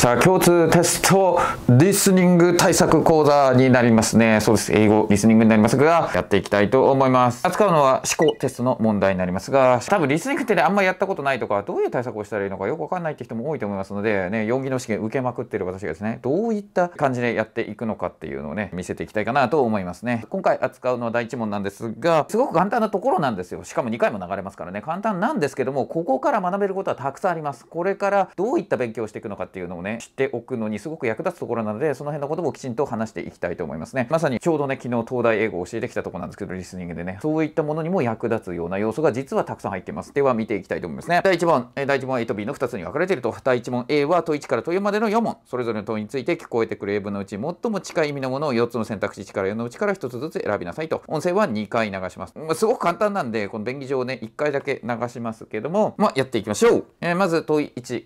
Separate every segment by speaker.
Speaker 1: 者共通テストリスニング対策講座になりますね。そうです。英語リスニングになりますが、やっていきたいと思います。扱うのは思考テストの問題になりますが、多分リスニングってね、あんまやったことないとか、どういう対策をしたらいいのかよくわかんないって人も多いと思いますので、ね、4技の試験受けまくってる私がですね、どういった感じでやっていくのかっていうのをね、見せていきたいかなと思いますね。今回扱うのは第1問なんですが、すごく簡単なところなんですよ。しかも2回も流れますからね、簡単なんですけども、ここから学べることはたくさんあります。これからどういった勉強をしていくのかっていうのをね、ねっておくのにすごく役立つところなのでその辺のこともきちんと話していきたいと思いますねまさにちょうどね昨日東大英語を教えてきたとこなんですけどリスニングでねそういったものにも役立つような要素が実はたくさん入ってますでは見ていきたいと思いますね第1問え第1問 A と B の2つに分かれていると第1問 A は問1から問4までの4問それぞれの問いについて聞こえてくる英文のうち最も近い意味のものを4つの選択肢1から4のうちから1つずつ選びなさいと音声は2回流します、まあ、すごく簡単なんでこの便宜上ね1回だけ流しますけどもまあやっていきましょう、えー、まず問1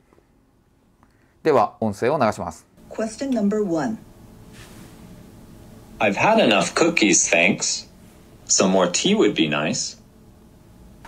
Speaker 1: では音声を流します
Speaker 2: Question number one
Speaker 1: I've had enough cookies, thanks.
Speaker 3: Some more tea would be nice.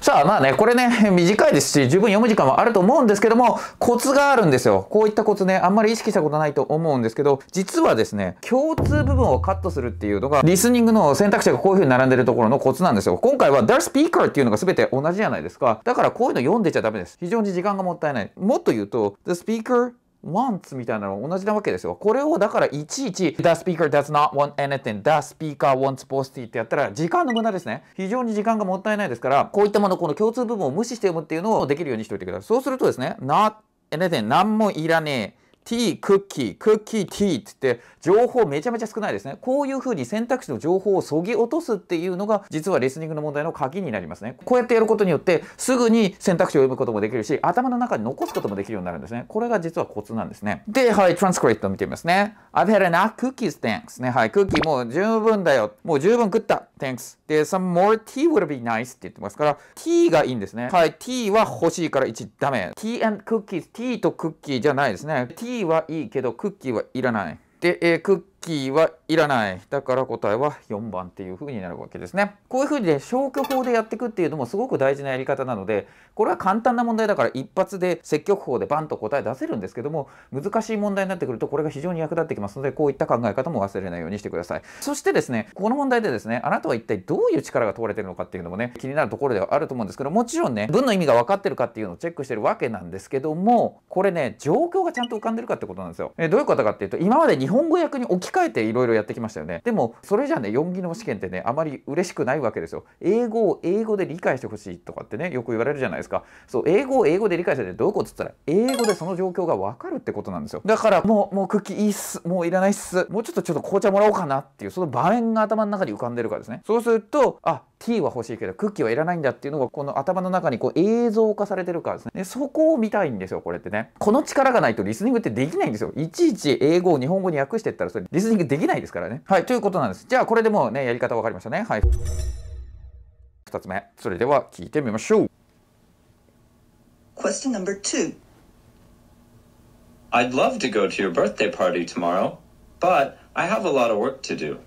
Speaker 1: さあまあね、これね、短いですし、十分読む時間はあると思うんですけども、コツがあるんですよ。こういったコツね、あんまり意識したことないと思うんですけど、実はですね、共通部分をカットするっていうのが、リスニングの選択肢がこういう風に並んでるところのコツなんですよ。今回は The Speaker っていうのが全て同じじゃないですか。だからこういうの読んでちゃダメです。非常に時間がもったいない。もっと言うと、The Speaker wants みたいなの同じなわけですよ。これをだからいちいち The speaker does not want anything, the speaker wants posty ってやったら時間の無駄ですね。非常に時間がもったいないですから、こういったもの、この共通部分を無視して読むっていうのをできるようにしておいてください。そうするとですね、not anything 何もいらねえ。t クッキー、クッキー t って言って、情報めちゃめちゃ少ないですね。こういうふうに選択肢の情報をそぎ落とすっていうのが、実はリスニングの問題の鍵になりますね。こうやってやることによって、すぐに選択肢を読むこともできるし、頭の中に残すこともできるようになるんですね。これが実はコツなんですね。で、はい、トランスクリプト見てみますね。I've had enough cookies, thanks ね。はい、クッキーもう十分だよ。もう十分食った。thanks で、some more tea would be nice って言ってますから、tea がいいんですね。はい、tea は欲しいから1ダメ。tea and cookies、tea とクッキーじゃないですね。tea はいいけど、クッキーはいらない。で、えー、クッキーキーはいらない。だから答えは4番っていう風になるわけですね。こういう風にね、消去法でやっていくっていうのもすごく大事なやり方なので、これは簡単な問題だから一発で積極法でバンと答え出せるんですけども、難しい問題になってくるとこれが非常に役立ってきますので、こういった考え方も忘れないようにしてください。そしてですね、この問題でですね、あなたは一体どういう力が問われてるのかっていうのもね、気になるところではあると思うんですけど、もちろんね、文の意味が分かってるかっていうのをチェックしてるわけなんですけども、これね、状況がちゃんと浮かんでるかってことなんですよ。えどういうことかっていうと、今まで日本語訳に置き換えていろいろやってきましたよねでもそれじゃね4技能試験ってねあまり嬉しくないわけですよ英語を英語で理解してほしいとかってねよく言われるじゃないですかそう英語を英語で理解しててどういうことっつったら英語でその状況が分かるってことなんですよだからもうもうクッいいっすもういらないっすもうちょっとちょっと紅茶もらおうかなっていうその場面が頭の中に浮かんでるからですねそうするとあーは欲しいけどクッキーはいらないんだっていうのがこの頭の中にこう映像化されてるからですねでそこを見たいんですよこれってねこの力がないとリスニングってできないんですよいちいち英語を日本語に訳してったらそれリスニングできないですからねはいということなんですじゃあこれでもうねやり方分かりましたねはい2つ目それでは聞いてみましょう
Speaker 2: Question number two
Speaker 1: I'd love to go to your birthday party
Speaker 3: tomorrow but I have a lot of work to do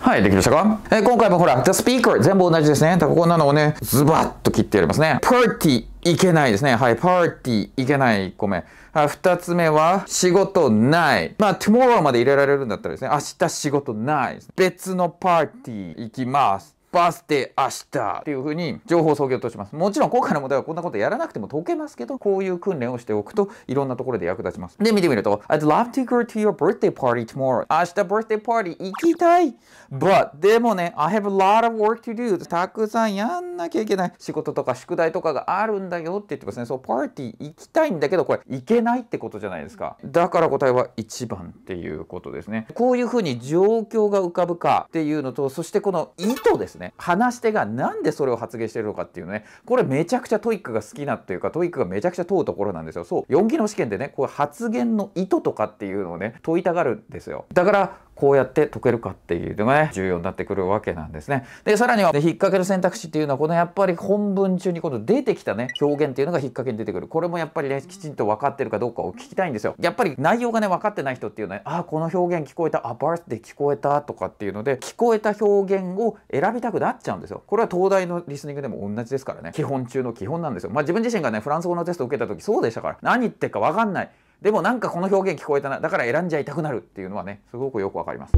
Speaker 1: はい、できましたかえー、今回もほら、the speaker 全部同じですね。だからこんなのをね、ズバッと切ってやりますね。パーティーいけないですね。はい、パーティーいけない。ごめん。はい、二つ目は、仕事ない。まあ、tomorrow まで入れられるんだったらですね、明日仕事ない。別のパーティー行きます。バースデー明日っていう風に情報を創業とします。もちろん今回の問題はこんなことやらなくても解けますけど、こういう訓練をしておくといろんなところで役立ちます。で、見てみると、I'd love to go to your birthday party tomorrow. 明日 birthday party 行きたい But でもね、I have a lot of work to do. たくさんやんなきゃいけない。仕事とか宿題とかがあるんだよって言ってますね。そう、パーティー行きたいんだけど、これ行けないってことじゃないですか。だから答えは1番っていうことですね。こういうふうに状況が浮かぶかっていうのと、そしてこの意図ですね。話し手がなんでそれを発言してるのかっていうね。これめちゃくちゃトイックが好きなっていうか、トイックがめちゃくちゃ問うところなんですよ。そう、4期の試験でね、こう発言の意図とかっていうのをね、問いたがるんですよ。だから、こうやって解けるかっていうのがね重要になってくるわけなんですね。でさらには、ね、引っ掛ける選択肢っていうのはこのやっぱり本文中にこの出てきたね表現っていうのが引っ掛けに出てくるこれもやっぱりねきちんと分かってるかどうかを聞きたいんですよ。やっぱり内容がね分かってない人っていうのはあこの表現聞こえたあバースで聞こえたとかっていうので聞こえた表現を選びたくなっちゃうんですよ。これは東大のリスニングでも同じですからね基本中の基本なんですよ。まあ自分自身がねフランス語のテストを受けた時そうでしたから何言ってるか分かんない。でもなんかこの表現聞こえたなだから選んじゃいたくなるっていうのはねすごくよくわかります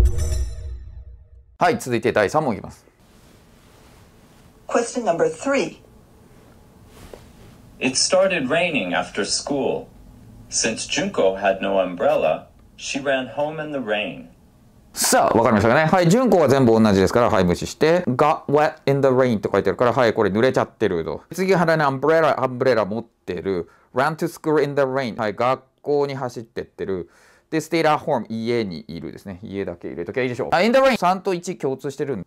Speaker 1: はい続いて第3問いきます
Speaker 2: Question number three
Speaker 1: It
Speaker 3: started raining after school Since Junko had no umbrella She ran home in the rain
Speaker 1: さあ、わかりましたかね。はい、順子は全部同じですから、はい、無視して、got wet in the rain って書いてるから、はい、これ濡れちゃってると。次、腹にアンブレラ、アンブレラ持ってる。ran to school in the rain。はい、学校に走ってってる。で、ステイラーホーム、家にいるですね。家だけ入れときゃいいでしょう。あ、インドライン3と1共通してるん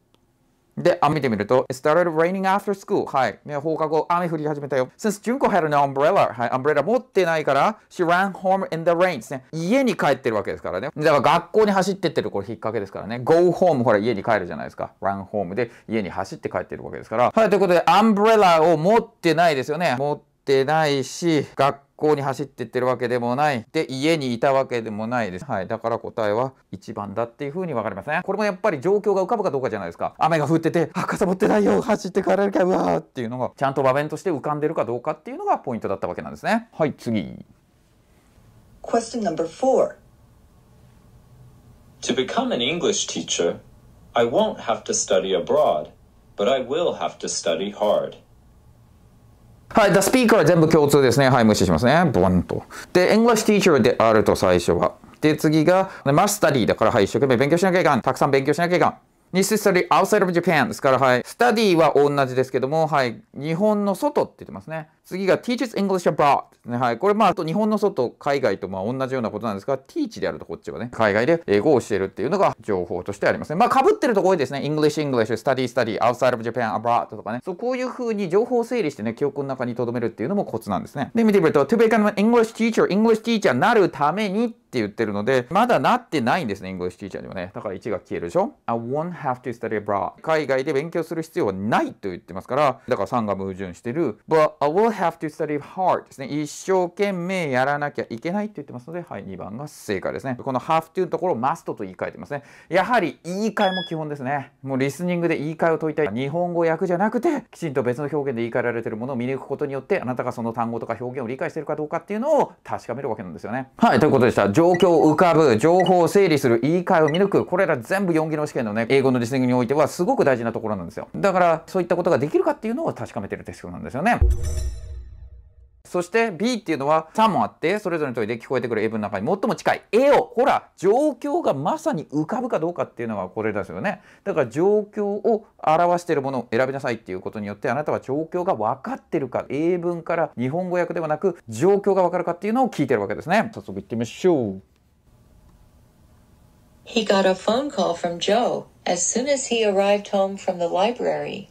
Speaker 1: で、あ、見てみると、It started raining after school. はい。ね、放課後、雨降り始めたよ。Since Junko had n umbrella. はい。アンブレラ持ってないから、she ran home in the rain ですね。家に帰ってるわけですからね。だから学校に走ってってる、これ引っ掛けですからね。go home ほら、家に帰るじゃないですか。run home で家に走って帰ってるわけですから。はい。ということで、アンブレラを持ってないですよね。持ってないし、学校に走ってってるわけでもないで家にいたわけでもないです、はい、だから答えは1番だっていうふうに分かりますねこれもやっぱり状況が浮かぶかどうかじゃないですか雨が降っててあ傘持ってないよ走ってかられるかうわーっていうのがちゃんと場面として浮かんでるかどうかっていうのがポイントだったわけなんですねはい次
Speaker 2: Question number four
Speaker 3: To become an English teacher I won't have to study abroad but I will have to study hard
Speaker 1: はい、the speaker は全部共通ですね。はい、無視しますね。ボンと。で、English teacher であると最初は。で、次が、マスタリーだから、はい、一生懸命勉強しなきゃいかん。たくさん勉強しなきゃいかん。necessary outside of Japan ですから、はい。study は同じですけども、はい。日本の外って言ってますね。次が teaches English abroad、はい。これまあ、あと日本の外、海外とまあ同じようなことなんですが、teach であるとこっちはね、海外で英語を教えるっていうのが情報としてありますね。まあ、かぶってるところいですね。English, English, study, study, outside of Japan, abroad とかね。そう、こういう風に情報を整理してね、記憶の中に留めるっていうのもコツなんですね。で、見てみると、to become an English teacher, English teacher なるためにって言ってるので、まだなってないんですね、English teacher にはね。だから1が消えるでしょ ?I won't have to study abroad. 海外で勉強する必要はないと言ってますから、だから3が矛盾してる。But I will have to study hard ですね。一生懸命やらなきゃいけないって言ってますので、はい、2番が正解ですね。この have to のところを must と言い換えてますね。やはり言い換えも基本ですね。もうリスニングで言い換えを解いたい。日本語訳じゃなくて、きちんと別の表現で言い換えられてるものを見抜くことによって、あなたがその単語とか表現を理解してるかどうかっていうのを確かめるわけなんですよね。はい、ということでした。状況を浮かぶ、情報を整理する、言い換えを見抜く、これら全部4技能試験のね、英語のリスニングにおいてはすごく大事なところなんですよ。だから、そういったことができるかっていうのを確かめてるテストなんですよね。そして B っていうのは3もあってそれぞれの問いで聞こえてくる英文の中に最も近い A をほら状況がまさに浮かぶかどうかっていうのがこれですよねだから状況を表しているものを選びなさいっていうことによってあなたは状況が分かってるか英文から日本語訳ではなく状況が分かるかっていうのを聞いてるわけですね早速行ってみましょう
Speaker 4: He got a phone call from Joe as soon as he arrived home from the library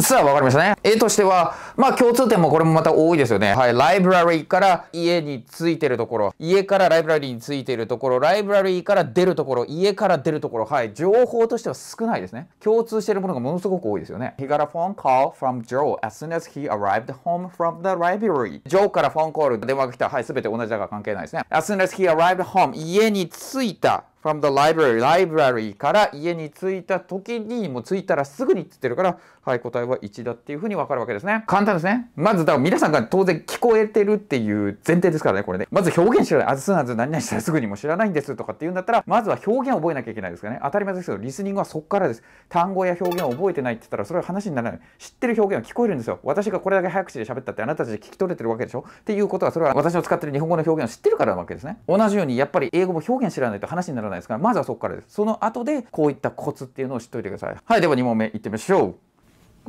Speaker 1: さあ、わかりましたね。絵としては、まあ共通点もこれもまた多いですよね。はい、ライブラリーから家についてるところ、家からライブラリーについてるところ、ライブラリーから出るところ、家から出るところ、はい、情報としては少ないですね。共通してるものがものすごく多いですよね。He got a phone call from Joe as soon as he arrived home from the library. Joe からフォンコール、電話が来た、はい、すべて同じだから関係ないですね。As soon as he arrived home, 家に着いた。from the library ライブラリーから家に着いた時にもう着いたらすぐにって言ってるからはい答えは1だっていうふうに分かるわけですね簡単ですねまずだから皆さんが当然聞こえてるっていう前提ですからねこれねまず表現知らないあずすなず何々したらすぐにも知らないんですとかっていうんだったらまずは表現を覚えなきゃいけないですからね当たり前ですけどリスニングはそこからです単語や表現を覚えてないって言ったらそれは話にならない知ってる表現は聞こえるんですよ私がこれだけ早口で喋ったってあなたたち聞き取れてるわけでしょっていうことはそれは私の使ってる日本語の表現を知ってるからなわけですね同じようにやっぱり英語も表現知らないと話にならないゃないですかまずはそこからですその後でこういったコツっていうのを知っておいてくださいはいでは2問目いってみましょう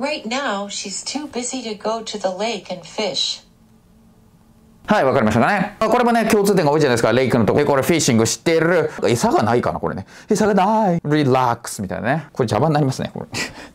Speaker 4: Right now she's too busy to go to the lake and
Speaker 1: fish はい、わかりましたかね。これもね、共通点が多いじゃないですか。レイクのとこ。これフィッシングしてる。餌がないかな、これね。餌がない。リラックスみたいなね。これ邪魔になりますね、これ。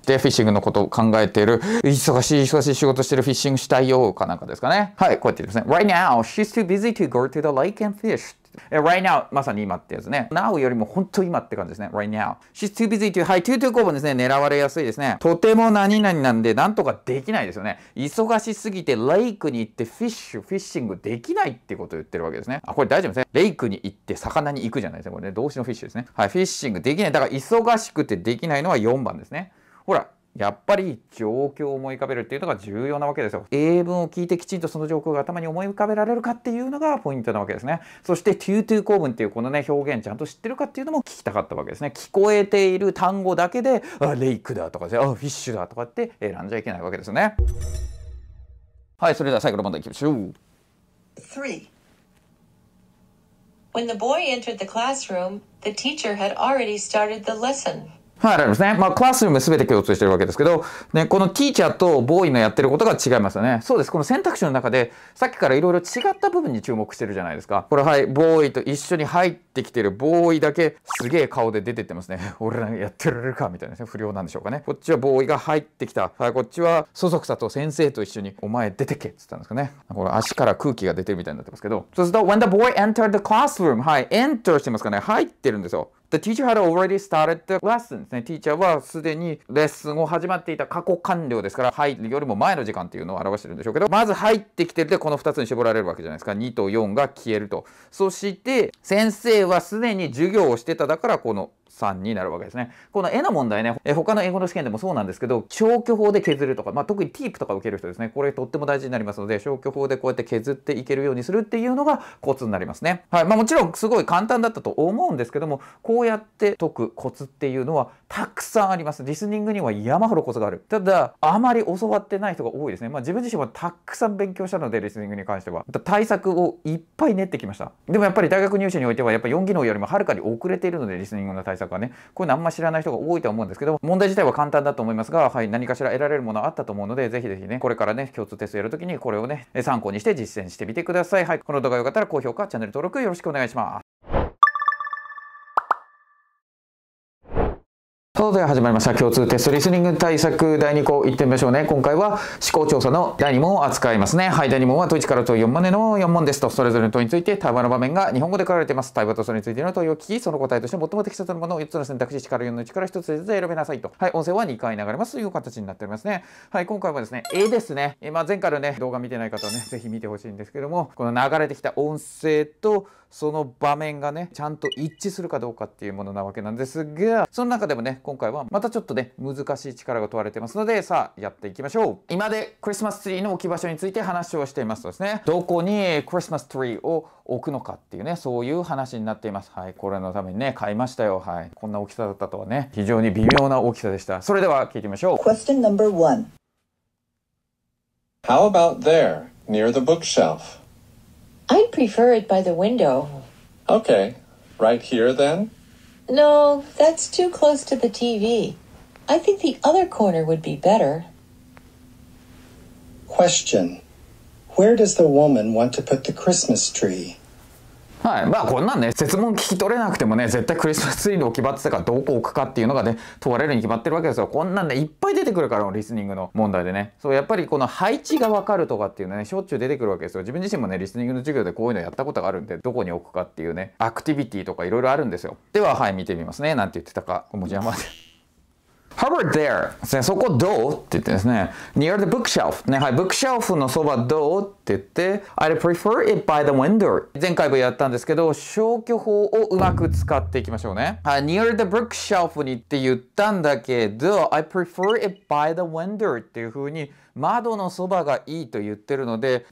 Speaker 1: で、フィッシングのことを考えてる。忙しい、忙しい仕事してるフィッシングしたいよ、かなんかですかね。はい、こうやってですね。Right now, she's too busy to go to the lake and fish. え right now まさに今ってやつね now よりも本当今って感じですね right now she's too busy to はい to to 公文ですね狙われやすいですねとても何々なんでなんとかできないですよね忙しすぎてレイクに行ってフィッシュフィッシングできないってことを言ってるわけですねあこれ大丈夫ですねレイクに行って魚に行くじゃないですかこれね動詞のフィッシュですねはいフィッシングできないだから忙しくてできないのは4番ですねほらやっぱり状況を思い浮かべるっていうのが重要なわけですよ。英文を聞いてきちんとその状況が頭に思い浮かべられるかっていうのがポイントなわけですね。そしてトゥートゥー構文っていうこのね表現ちゃんと知ってるかっていうのも聞きたかったわけですね。聞こえている単語だけであレイクだとかじゃあフィッシュだとかって選んじゃいけないわけですね。はい、それでは最後の問題いきましょう。
Speaker 4: 3 When the boy entered the classroom, the teacher had already started the lesson.
Speaker 1: まあ、あれますね。まあ、クラスルーム全て共通してるわけですけど、ね、このティーチャーとボーイのやってることが違いますよね。そうです。この選択肢の中で、さっきからいろいろ違った部分に注目してるじゃないですか。これ、はい、ボーイと一緒に入ってきてるボーイだけ、すげえ顔で出てってますね。俺らやってられるか、みたいな、ね、不良なんでしょうかね。こっちはボーイが入ってきた。はい、こっちは、そそくさと先生と一緒に、お前出てけ、っつったんですかね。これ、足から空気が出てるみたいになってますけど。そうすると、when the boy entered the classroom、はい、enter してますかね。入ってるんですよ。The teacher had already started the lessons ね、teacher はすでにレッスンを始まっていた過去完了ですから、入るよりも前の時間っていうのを表してるんでしょうけど、まず入ってきてでこの2つに絞られるわけじゃないですか。2と4が消えると。そして、先生はすでに授業をしてただから、この3になるわけですね。この絵の問題ね、え他の英語の試験でもそうなんですけど、消去法で削るとか、まあ、特にティープとか受ける人ですね、これとっても大事になりますので、消去法でこうやって削っていけるようにするっていうのがコツになりますね。はい。まあ、もちろんすごい簡単だったと思うんですけども、こうやって解くコツっていうのはたくさんあります。リスニングには山ほどコツがある。ただ、あまり教わってない人が多いですね。まあ、自分自身はたくさん勉強したので、リスニングに関しては。対策をいっぱい練ってきました。でもやっぱり大学入試においては、やっぱ4技能よりもはるかに遅れているので、リスニングの対策とかね、こういうのあんま知らない人が多いと思うんですけど、問題自体は簡単だと思いますが、はい、何かしら得られるものあったと思うので、ぜひぜひね、これからね、共通テストやるときにこれをね、参考にして実践してみてください。はい、この動画が良かったら高評価、チャンネル登録よろしくお願いします。さあ、では始まりました。共通テストリスニング対策第2項いってみましょうね。今回は思考調査の第2問を扱いますね。はい、第2問は問1から問4までの4問ですと、それぞれの問いについて対話の場面が日本語で書かれています。対話とそれについての問いを聞き、その答えとして最も適切なものを4つの選択肢、1から4の1から1つずつ選べなさいと。はい、音声は2回流れますという形になっておりますね。はい、今回はですね、絵ですね。えまあ、前回のね、動画見てない方はね、ぜひ見てほしいんですけども、この流れてきた音声と、その場面がねちゃんと一致するかどうかっていうものなわけなんですがその中でもね今回はまたちょっとね難しい力が問われてますのでさあやっていきましょう今でクリスマスツリーの置き場所について話をしていますとですねどこにクリスマスツリーを置くのかっていうねそういう話になっていますはいこれのためにね買いましたよはいこんな大きさだったとはね非常に微妙な大きさでしたそれでは聞いてみましょう
Speaker 2: Question number
Speaker 1: one How about there
Speaker 5: near the bookshelf
Speaker 4: I'd prefer it by the window. Okay.
Speaker 5: Right here then?
Speaker 4: No, that's too close to the TV. I think the other corner would be better.
Speaker 5: Question
Speaker 6: Where does the woman want to put the Christmas tree?
Speaker 1: はい。まあこんなんね、説問聞き取れなくてもね、絶対クリスマスツリーの置き場ってかどこ置くかっていうのがね、問われるに決まってるわけですよ。こんなんね、いっぱい出てくるから、リスニングの問題でね。そう、やっぱりこの配置がわかるとかっていうのね、しょっちゅう出てくるわけですよ。自分自身もね、リスニングの授業でこういうのやったことがあるんで、どこに置くかっていうね、アクティビティとかいろいろあるんですよ。では、はい、見てみますね。なんて言ってたか。お持ち山で。How a b o t h e r e ですね、そこどうって言ってですね。near the bookshelf。ね、はい、bookshelf のそばどうって言って、I'd prefer it by the window。前回もやったんですけど、消去法をうまく使っていきましょうね。はい、near the bookshelf にって言ったんだけど、I prefer it by the window っていう風に、窓のそばがいいと言ってるので、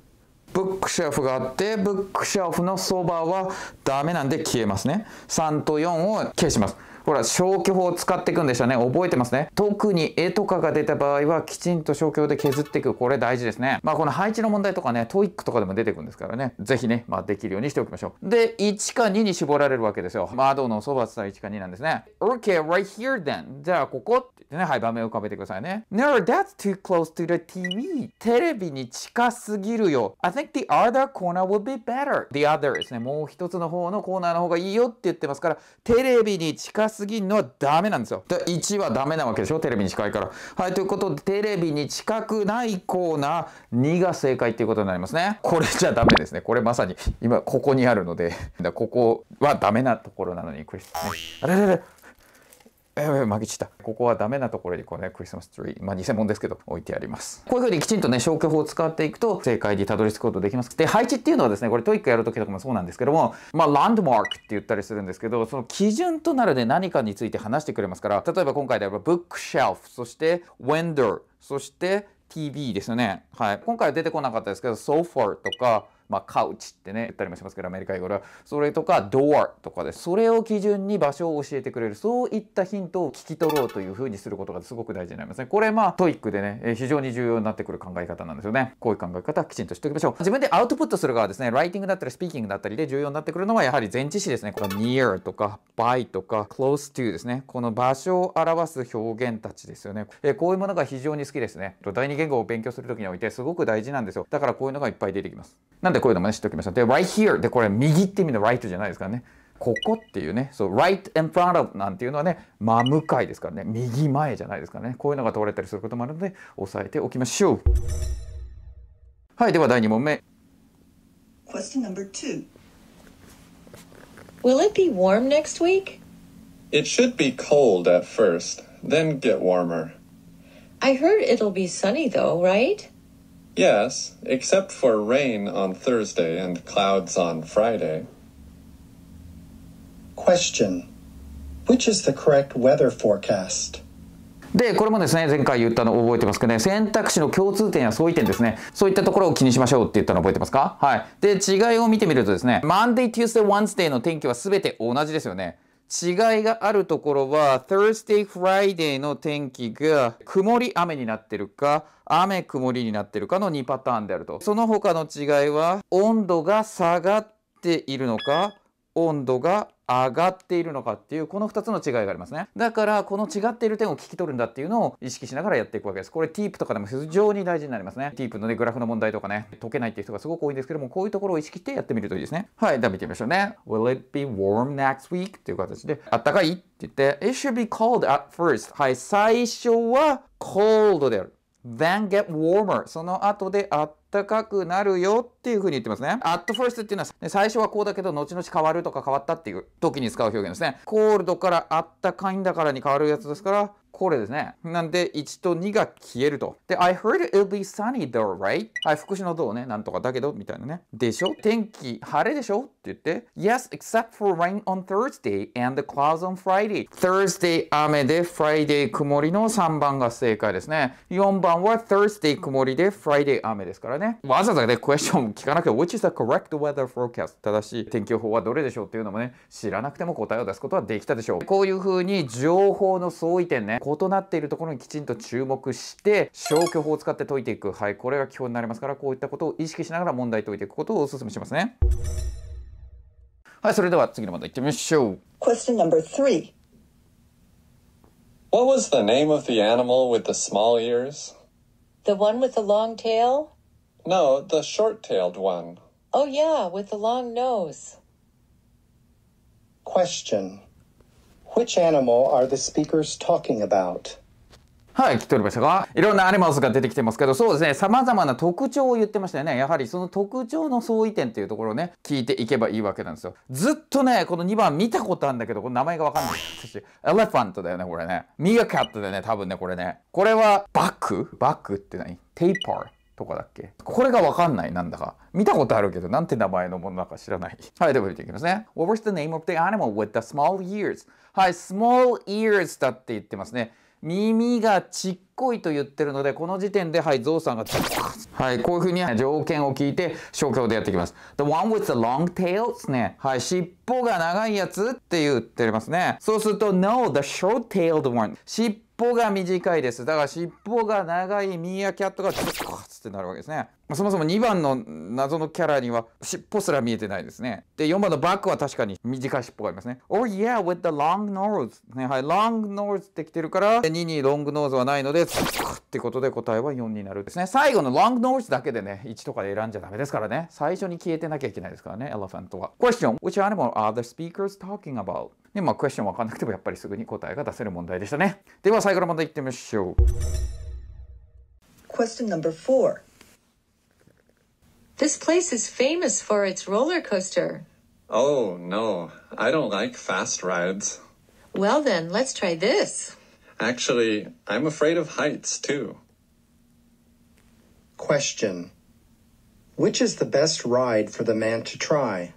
Speaker 1: ブックシェフがあって、ブックシェフのそばはダメなんで消えますね。3と4を消します。ほら消去法を使っていくんでしたね覚えてますね特に絵とかが出た場合はきちんと消去で削っていくこれ大事ですねまあこの配置の問題とかね TOEIC とかでも出てくるんですからね是非ね、まあ、できるようにしておきましょうで1か2に絞られるわけですよ窓のそば伝え1か2なんですね OK right here then じゃあここって言ってねはい場面を浮かべてくださいね No that's too close to the TV テレビに近すぎるよ I think the other corner would be better the other ですねもう一つの方のコーナーの方がいいよって言ってますからテレビに近すぎるすぎるのはダメなんですよ。で1はダメなわけでしょテレビに近いから。はい、ということで、テレビに近くないコーナー2が正解っていうことになりますね。これじゃダメですね。これまさに今ここにあるので、ここはダメなところなのに、これ、ね、あれれれえ負けちった。ここはダメなところにこうね、クリスマスツリー、まあ偽物ですけど、置いてあります。こういうふうにきちんとね、消去法を使っていくと、正解にたどり着くことできます。で、配置っていうのはですね、これトイックやるときとかもそうなんですけども、まあ、ランドマークって言ったりするんですけど、その基準となるね、何かについて話してくれますから、例えば今回であれば、ブックシェルフ、そして、ウェンドー、そして、TV ですよね。はい。今回は出てこなかったですけど、ソファーとか、まあ、カウチってね、言ったりもしますけど、アメリカ英語では、それとか、ドアとかで、それを基準に場所を教えてくれる、そういったヒントを聞き取ろうというふうにすることがすごく大事になりますね。これ、まあ、トイックでね、非常に重要になってくる考え方なんですよね。こういう考え方、きちんとしておきましょう。自分でアウトプットする側ですね、ライティングだったり、スピーキングだったりで重要になってくるのは、やはり前置詞ですね。この near とか、by とか、close to ですね。この場所を表す表現たちですよね。えこういうものが非常に好きですね。第二言語を勉強するときにおいて、すごく大事なんですよ。だからこういうのがいっぱい出てきます。なんでこういうのもね、知っておきました。で、right here でこれ右って意味の right じゃないですからね。ここっていうね、そう、right in front of なんていうのはね、真向かいですからね、右前じゃないですからね。こういうのが通れたりすることもあるので、押さえておきましょう。はい、では第2問目。
Speaker 2: Question number two. Will it be
Speaker 4: warm next week?
Speaker 5: It should be cold at first, then get warmer.
Speaker 4: I heard it'll be sunny though, right?
Speaker 5: Yes, except for rain on Thursday and clouds on Friday.
Speaker 6: Question Which is the correct weather forecast?
Speaker 1: で、これもですね、前回言ったの覚えてますかね。選択肢の共通点や相違点ですね。そういったところを気にしましょうって言ったの覚えてますかはい。で、違いを見てみるとですね、Monday, Tuesday, Wednesday の天気は全て同じですよね。違いがあるところは Thursday, Friday の天気が曇り雨になってるか雨曇りになってるかの2パターンであるとその他の違いは温度が下がっているのか温度が上がっているのかっていうこの2つの違いがありますねだからこの違っている点を聞き取るんだっていうのを意識しながらやっていくわけですこれティープとかでも非常に大事になりますねティープのねグラフの問題とかね解けないっていう人がすごく多いんですけどもこういうところを意識してやってみるといいですねはいでは見てみましょうね Will it be warm next week? という形であったかいって言って It should be cold at first はい最初は cold である then get warmer その後であったたかくなるよっていうふうに言ってますね。at first っていうのは最初はこうだけど後々変わるとか変わったっていう時に使う表現ですね。コールドからあったかいんだからに変わるやつですからこれですね。なんで、1と2が消えると。で、I heard it'll be sunny though, right? はい、福祉のどうね、なんとかだけど、みたいなね。でしょ天気、晴れでしょって言って、Yes, except for rain on Thursday and the clouds on Friday. Thursday 雨で、Friday 曇りの3番が正解ですね。4番は Thursday 曇りで、Friday 雨ですからね。わざわざね、クエスチョン聞かなくて、Which is the correct weather forecast? 正しい天気予報はどれでしょうっていうのもね、知らなくても答えを出すことはできたでしょう。こういうふうに情報の相違点ね、異なっているところにきちんと注目して消去法を使って解いていく、はい、これが基本になりますからこういったことを意識しながら問題解いていくことをお勧めしますね。はい、それでは次の問題いってみましょう。
Speaker 2: Question number three.
Speaker 1: What was the name of the
Speaker 5: animal with the small ears?
Speaker 4: The one with the long tail?
Speaker 5: No, the short tailed one.
Speaker 4: Oh, yeah, with the long nose.
Speaker 6: Question Which animal are the speakers talking about?
Speaker 1: はい、聞きておりましたかいろんなアニマルが出てきてますけど、そうですね、さまざまな特徴を言ってましたよね。やはりその特徴の相違点っていうところをね、聞いていけばいいわけなんですよ。ずっとね、この2番見たことあるんだけど、この名前がわかんない。私、エレファントだよね、これね。ミーアキャットだよね、多分ね、これね。これは、バックバックって何テイパー。とかだっけこれがわかんない、なんだか。見たことあるけど、なんて名前のものだか知らない。はい、では見ていきますね。What was the name of the animal with the small ears? はい、small ears だって言ってますね。耳がちっこいと言ってるので、この時点で、はい、ゾウさんが、はい、こういうふうに条件を聞いて、消去でやっていきます。The one with the long tail ですね。はい、尻尾が長いやつって言ってますね。そうすると、No, the short tailed one. 尻尾が短いです。だから尻尾が長いミーアキャットがドカッってなるわけですね。そもそも2番の謎のキャラには尻尾すら見えてないですね。で、4番のバックは確かに短い尻尾がありますね。Oh yeah, with the long nose. ね、はい、long nose ってきてるから、2にロングノーズはないので、ってことで答えは4になるですね。最後の long nose だけでね、1とかで選んじゃダメですからね。最初に消えてなきゃいけないですからね、エレファントは。Question, which animal are the speakers talking about? で、まあ、クエスチョン分かんなくてもやっぱりすぐに答えが出せる問題でしたね。では、最後の問題いってみましょう。
Speaker 4: Question number four. This place is famous for its roller coaster.
Speaker 5: Oh, no. I don't like fast rides.
Speaker 4: Well, then, let's try this.
Speaker 5: Actually, I'm afraid of heights, too. Question
Speaker 6: Which is the best ride for the man to try?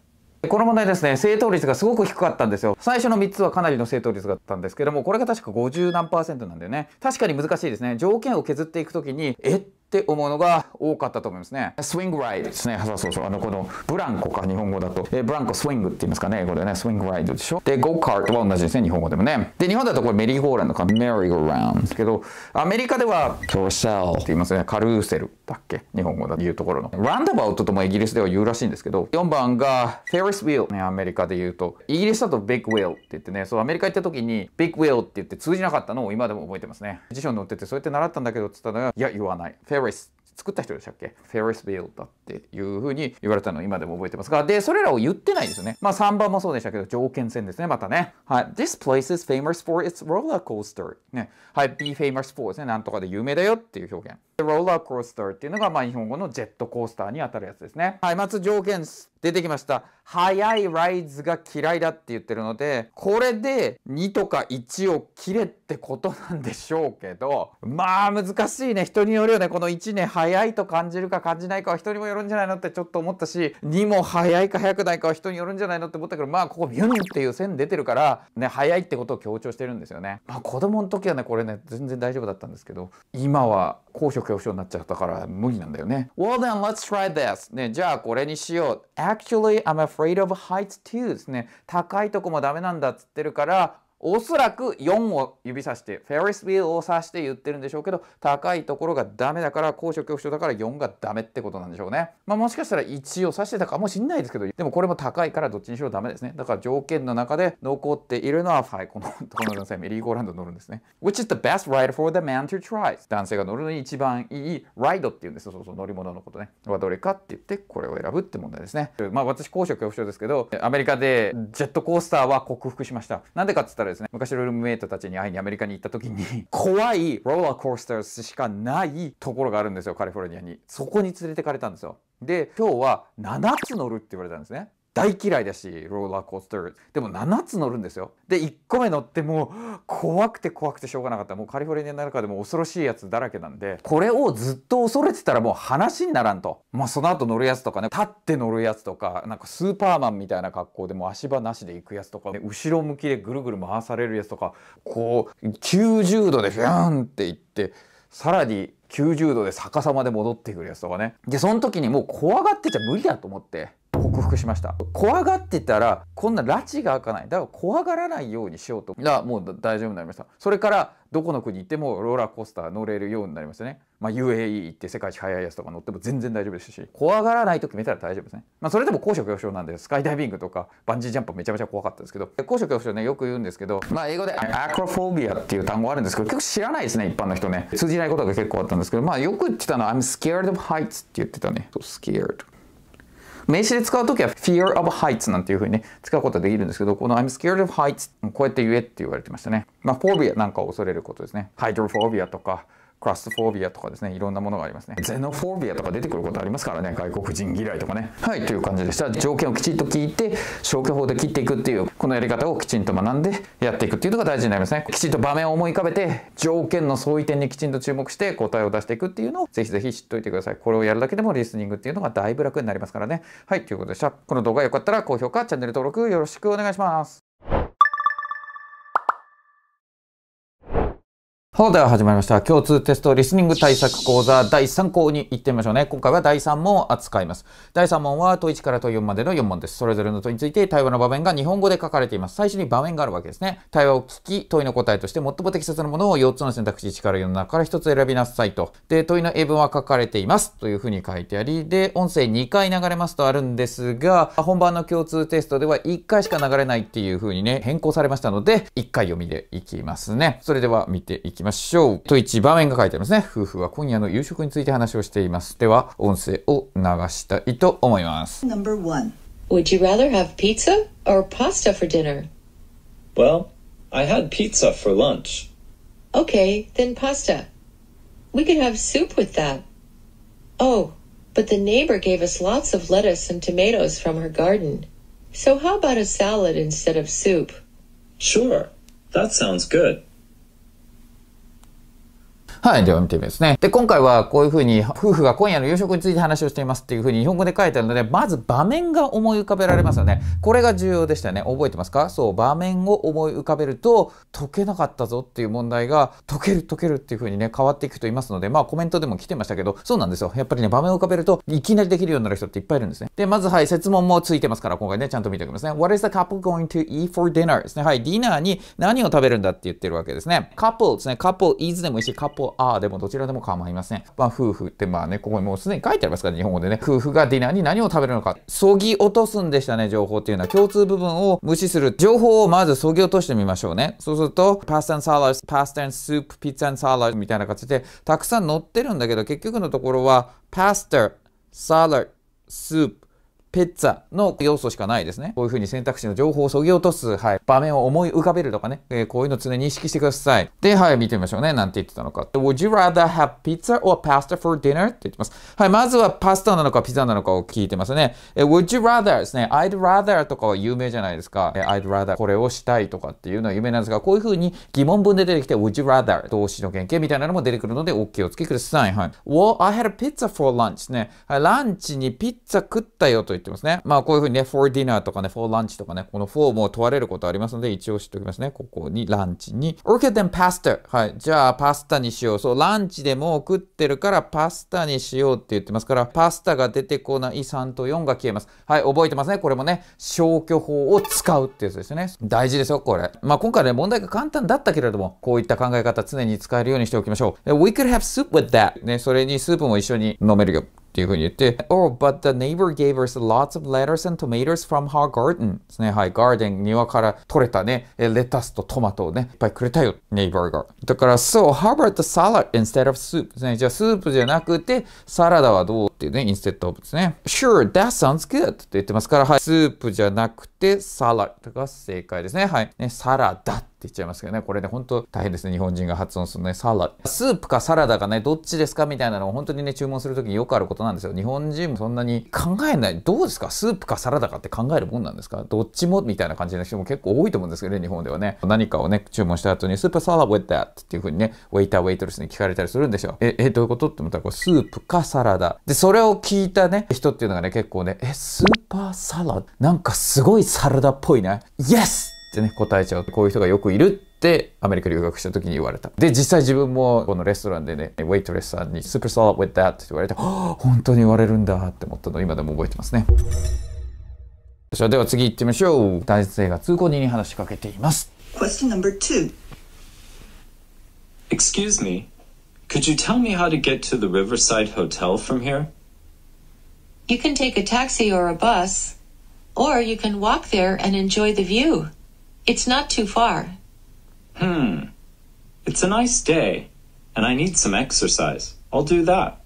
Speaker 1: この問題ですね、正答率がすごく低かったんですよ。最初の3つはかなりの正答率だったんですけども、これが確か50何パーセントなんだよね。確かに難しいですね。条件を削っていくときに、えっって思うのが多かったと思いますね。スイングライドですね。そうそうそう。あの、このブランコか、日本語だと。えブランコスイングって言いますかね、英語でね。スイングライドでしょ。で、ゴーカートは同じですね、日本語でもね。で、日本だとこれメリーゴーランドか、メリーゴーランド。けど、アメリカではキャルセルって言いますね。カルーセルだっけ日本語だというところの。ランダバウトともイギリスでは言うらしいんですけど、4番がフェリスウィルね、アメリカで言うと。イギリスだとビッグウィルって言ってね、そう、アメリカ行った時にビッグウィルって言って通じなかったのを今でも覚えてますね。辞書に載ってて、そうやって習ったんだけどって言ったのは、いや、言わない。フェェリス作った人でしたっけフェリス・ビールだっていうふうに言われたのを今でも覚えてますが、で、それらを言ってないですよね。まあ3番もそうでしたけど、条件戦ですね、またね。はい。This place is famous for its roller coaster. ね。はい。be famous for ですね。なんとかで有名だよっていう表現。roller coaster っていうのが、まあ日本語のジェットコースターに当たるやつですね。はい。まず条件出てきました。早いライズが嫌いだって言ってるので、これで2とか1を切れってことなんでしょうけど、まあ難しいね。人によるよね。この1ね、早いと感じるか感じないかは人にもよるるんじゃないのってちょっと思ったし2も早いか早くないかは人によるんじゃないのって思ったけどまあここビュンっていう線出てるからね早いってことを強調してるんですよね。まあ、子供の時はねこれね全然大丈夫だったんですけど今は高所恐怖症になっちゃったから無理なんだよね。Well then let's try this ねじゃあこれにしよう。Actually I'm afraid of heights too ですね。高いとこもダメなんだっつってるからおそらく4を指さして、フェリスビールを指して言ってるんでしょうけど、高いところがダメだから、高所恐怖症だから4がダメってことなんでしょうね。まあもしかしたら1を指してたかもしんないですけど、でもこれも高いからどっちにしろダメですね。だから条件の中で残っているのは、はい、この、ところの男性、メリーゴーランド乗るんですね。Which is the best ride for the man to try? 男性が乗るのに一番いいライドっていうんです。そうそう、乗り物のことね。はどれかって言って、これを選ぶって問題ですね。まあ私、高所恐怖症ですけど、アメリカでジェットコースターは克服しました。なんでかっつったらですね、昔のルームメイトたちに会いにアメリカに行った時に、怖いローラーコースターしかないところがあるんですよ、カリフォルニアに。そこに連れてかれたんですよ。で、今日は7つ乗るって言われたんですね。大嫌いだしローラーコースターでも7つ乗るんですよで1個目乗ってもう怖くて怖くてしょうがなかったもうカリフォルニアの中でも恐ろしいやつだらけなんでこれをずっと恐れてたらもう話にならんとまあその後乗るやつとかね立って乗るやつとかなんかスーパーマンみたいな格好でも足場なしで行くやつとか、ね、後ろ向きでぐるぐる回されるやつとかこう90度でフィャンって行ってさらに90度で逆さまで戻ってくるやつとかねでその時にもう怖がってちゃ無理だと思って克服しました怖がってたらこんな拉致が開かないだから怖がらないようにしようとがもう大丈夫になりましたそれからどこの国行ってもローラーコースター乗れるようになりましたね、まあ、UAE 行って世界一速いやつとか乗っても全然大丈夫ですし怖がらないと決めたら大丈夫ですね、まあ、それでも高所恐怖症なんでスカイダイビングとかバンジージャンプめちゃめちゃ怖かったですけど高所恐怖症ねよく言うんですけどまあ英語でアクロフォビアっていう単語あるんですけど結構知らないですね一般の人ね通じないことが結構あったんですけどまあよく言ってたのは I'm scared of heights って言ってたね so scared 名詞で使うときは fear of heights なんていうふうにね、使うことはできるんですけど、この I'm scared of heights こうやって言えって言われてましたね。まあ、フォービアなんかを恐れることですね。ハイ o ロフォービアとか、クラスフォービアとかですね、いろんなものがありますね。ゼノフォービアとか出てくることありますからね、外国人嫌いとかね。はい、という感じでした。条件をきちんと聞いて、消去法で切っていくっていう、このやり方をきちんと学んでやっていくっていうのが大事になりますね。きちんと場面を思い浮かべて、条件の相違点にきちんと注目して答えを出していくっていうのを、ぜひぜひ知っておいてください。これをやるだけでもリスニングっていうのがだいぶ楽になりますからね。はい、ということでした。この動画良かったら高評価、チャンネル登録よろしくお願いします。ほうでは始まりました。共通テストリスニング対策講座第3項に行ってみましょうね。今回は第3問を扱います。第3問は問1から問4までの4問です。それぞれの問について対話の場面が日本語で書かれています。最初に場面があるわけですね。対話を聞き、問いの答えとして最も適切なものを4つの選択肢1から4の中から1つ選びなさいと。で、問いの英文は書かれています。というふうに書いてあり、で、音声2回流れますとあるんですが、本番の共通テストでは1回しか流れないっていうふうにね、変更されましたので、1回読みでいきますね。それでは見ていきます。ましょう。と一場面が書いてありますね。夫婦は今夜の夕食について話をしています。では、音声を流したいと思います。
Speaker 4: Number one. Would you rather have pizza or pasta for dinner?
Speaker 3: Well, I had pizza for lunch.
Speaker 4: Okay, then pasta. We could have soup with that. Oh, but the neighbor gave us lots of lettuce and tomatoes from her garden. So how about a salad instead of soup?
Speaker 3: Sure, that sounds good.
Speaker 1: はい、では見てみますね。で、今回はこういうふうに、夫婦が今夜の夕食について話をしていますっていうふうに日本語で書いてあるので、まず場面が思い浮かべられますよね。これが重要でしたよね。覚えてますかそう、場面を思い浮かべると、解けなかったぞっていう問題が、解ける解けるっていうふうにね、変わっていく人いますので、まあコメントでも来てましたけど、そうなんですよ。やっぱりね、場面を浮かべると、いきなりできるようになる人っていっぱいいるんですね。で、まずはい、説問もついてますから、今回ね、ちゃんと見ておきますね。What is the couple going to eat for dinner? ですね。はい、ディナーに何を食べるんだって言ってるわけですね。couple ですね。couple is でもいいし、couple ああでもどちらでも構いません。まあ夫婦ってまあね、ここにもうすでに書いてありますから日本語でね。夫婦がディナーに何を食べるのか。そぎ落とすんでしたね、情報っていうのは。共通部分を無視する。情報をまずそぎ落としてみましょうね。そうすると、パスタサラス、パスタスープ、ピッツァサラダみたいな形で、たくさん載ってるんだけど、結局のところは、パスタ、サラスープ、ペッツァの要素しかないですね。こういうふうに選択肢の情報をそぎ落とす、はい、場面を思い浮かべるとかね、えー、こういうの常に意識してください。で、はい、見てみましょうね。なんて言ってたのか。Would you rather have pizza or pasta for dinner? って言ってます。はい、まずはパスタなのかピザなのかを聞いてますね。えー、Would you rather ですね。I'd rather とかは有名じゃないですか。えー、I'd rather これをしたいとかっていうのは有名なんですが、こういうふうに疑問文で出てきて、Would you rather 動詞の原型みたいなのも出てくるので、お気をつけください。はい。Well, I had a pizza for lunch ね。はい、ランチにピッツァ食ったよと言ってってますね。まあ、こういうふうにね、for dinner とかね、for lunch とかね、この for も問われることありますので、一応知っておきますね。ここに、ランチに。Okay, then pasta. はい。じゃあ、パスタにしよう。そう、ランチでも食ってるから、パスタにしようって言ってますから、パスタが出てこない3と4が消えます。はい、覚えてますね。これもね、消去法を使うってやつですね。大事ですよ、これ。まあ、今回ね、問題が簡単だったけれども、こういった考え方常に使えるようにしておきましょう。We could have soup with that. ね、それにスープも一緒に飲めるよ。っていうふうに言って、Oh, but the neighbor gave us lots of lettuce and tomatoes from her garden ですね。はい、ガーデン、庭から取れたね、レタスとトマトをね、いっぱいくれたよ、ネイバーが。だから、So, how about the salad instead of soup? ですね。じゃあ、スープじゃなくて、サラダはどうっていうね、instead of ですね。Sure, that sounds good って言ってますから、はい、スープじゃなくて、サラダが正解ですね。はい。ね、サラダ言っちゃいますけどね、これね、本当大変ですね、日本人が発音するね、サラダ。スープかサラダかね、どっちですかみたいなのを本当にね、注文するときによくあることなんですよ。日本人もそんなに考えない。どうですかスープかサラダかって考えるもんなんですかどっちもみたいな感じの人も結構多いと思うんですけどね、日本ではね。何かをね、注文した後に、スープサラダウェ t h ーっていうふうにね、ウェイター、ウェイトレスに聞かれたりするんでしょ。え、え、どういうことって思ったら、こう、スープかサラダ。で、それを聞いたね、人っていうのがね、結構ね、え、スーパーサラダなんかすごいサラダっぽいね。イエスってね、答えちゃう。こういう人がよくいるってアメリカ留学した時に言われた。で、実際自分もこのレストランでね、ウェイトレスさんにス u p e r solid with that って言われて、本当に言われるんだって思ったのを今でも覚えてますね。それでは次行ってみましょう。男性が通行人に話しかけています。
Speaker 2: Question number two.
Speaker 1: Excuse me,
Speaker 3: could you tell me how to get to the Riverside Hotel from here?
Speaker 4: You can take a taxi or a bus, or you can walk there and enjoy the view. It's not too far.
Speaker 3: Hmm. It's a nice day, and I need some exercise.
Speaker 1: I'll do that.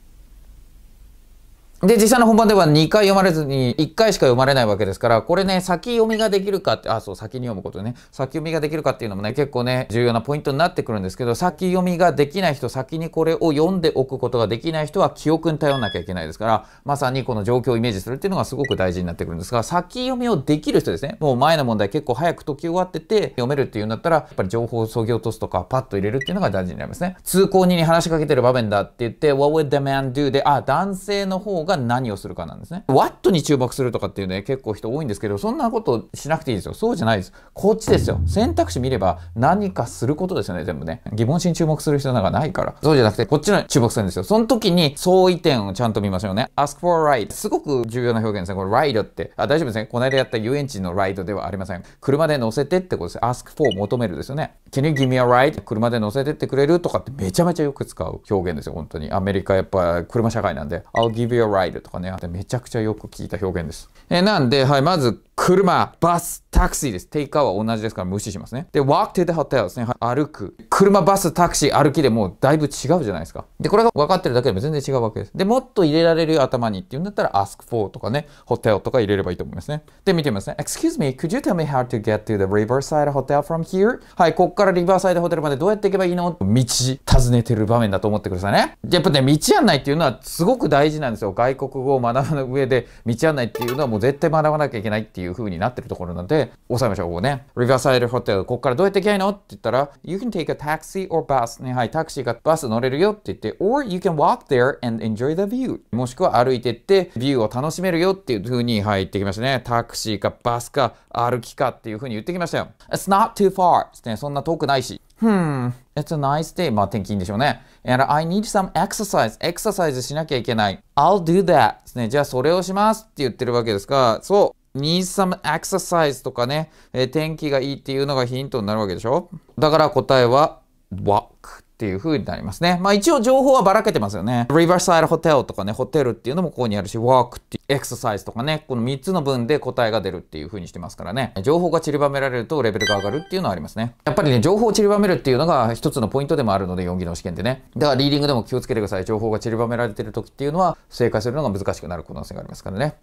Speaker 1: で、実際の本番では2回読まれずに1回しか読まれないわけですから、これね、先読みができるかって、あ、そう、先に読むことね、先読みができるかっていうのもね、結構ね、重要なポイントになってくるんですけど、先読みができない人、先にこれを読んでおくことができない人は記憶に頼んなきゃいけないですから、まさにこの状況をイメージするっていうのがすごく大事になってくるんですが、先読みをできる人ですね、もう前の問題結構早く解き終わってて、読めるっていうんだったら、やっぱり情報を削ぎ落とすとか、パッと入れるっていうのが大事になりますね。通行人に話しかけてる場面だって言って、What would the man do? で、あ、男性の方がが何をするかなんですね。ワットに注目するとかっていうね、結構人多いんですけど、そんなことしなくていいですよ。そうじゃないです。こっちですよ。選択肢見れば何かすることですよね、全部ね。疑問心注目する人なんかないから。そうじゃなくて、こっちの注目するんですよ。その時に相違点をちゃんと見ましょうね。ask for a ride。すごく重要な表現ですね。これ、ride って。あ、大丈夫ですね。この間やった遊園地の ride ではありません。車で乗せてってことです。ask for 求めるですよね。can you give me a ride? 車で乗せてってくれるとかってめちゃめちゃよく使う表現ですよ、本当に。アメリカやっぱ車社会なんで。I'll give you a ride. ライとかね、めちゃくちゃよく聞いた表現です。えー、なんで、はい、まず、車、バス、タクシーです。テイカーは同じですから無視しますね。で、walk to the hotel ですね。はい、歩く。車、バス、タクシー、歩きでもうだいぶ違うじゃないですか。で、これが分かってるだけでも全然違うわけです。で、もっと入れられる頭にっていうんだったら ask for とかね、hotel とか入れればいいと思いますね。で、見てみますね。Excuse me, could you tell me how to get to the Riverside Hotel from here? はい、こっからリバーサイドホテルまでどうやって行けばいいの道、尋ねてる場面だと思ってくださいね。やっぱね、道案内っていうのはすごく大事なんですよ。外国語を学ぶ上で道案内っていうのはもう絶対学ばなきゃいけないっていう風になってるところなんで押さえましょうここね Riverside Hotel ここからどうやって行けないいのって言ったら You can take a taxi or bus ねはいタクシーかバス乗れるよって言って Or you can walk there and enjoy the view もしくは歩いてってビューを楽しめるよっていう風に入ってきましたねタクシーかバスか歩きかっていう風に言ってきましたよ It's not too far ねそんな遠くないし Hmm, it's a nice day. まあいんでしょうね。And I need some exercise. エクササイズしなきゃいけない。I'll do that. ですね。じゃあそれをしますって言ってるわけですが、そう。need some exercise とかね、えー、天気がいいっていうのがヒントになるわけでしょだから答えは walk っていう風になりますね。まあ一応情報はばらけてますよね。リバーサイドホテルとかね、ホテルっていうのもここにあるし、ワークってエクササイズとかね、この3つの文で答えが出るっていうふうにしてますからね。情報が散りばめられるとレベルが上がるっていうのはありますね。やっぱりね、情報を散りばめるっていうのが一つのポイントでもあるので、4技能試験でね。だからリーディングでも気をつけてください。情報が散りばめられてる時っていうのは、正解するのが難しくなる可能性がありますからね。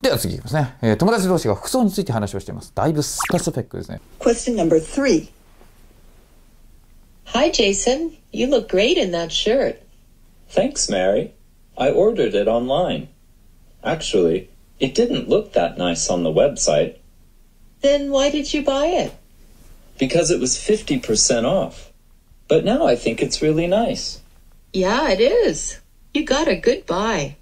Speaker 1: では次いきますね、えー、友達同士が服装について話をしています。だいぶスペシフィックですね。
Speaker 4: Question number three. Hi, Jason. You look great in that shirt.
Speaker 3: Thanks, Mary. I ordered it online. Actually, it didn't look that nice on the website.
Speaker 4: Then why did you buy it?
Speaker 3: Because it was 50% off. But now I think it's
Speaker 4: really nice. Yeah, it is. You got a good buy.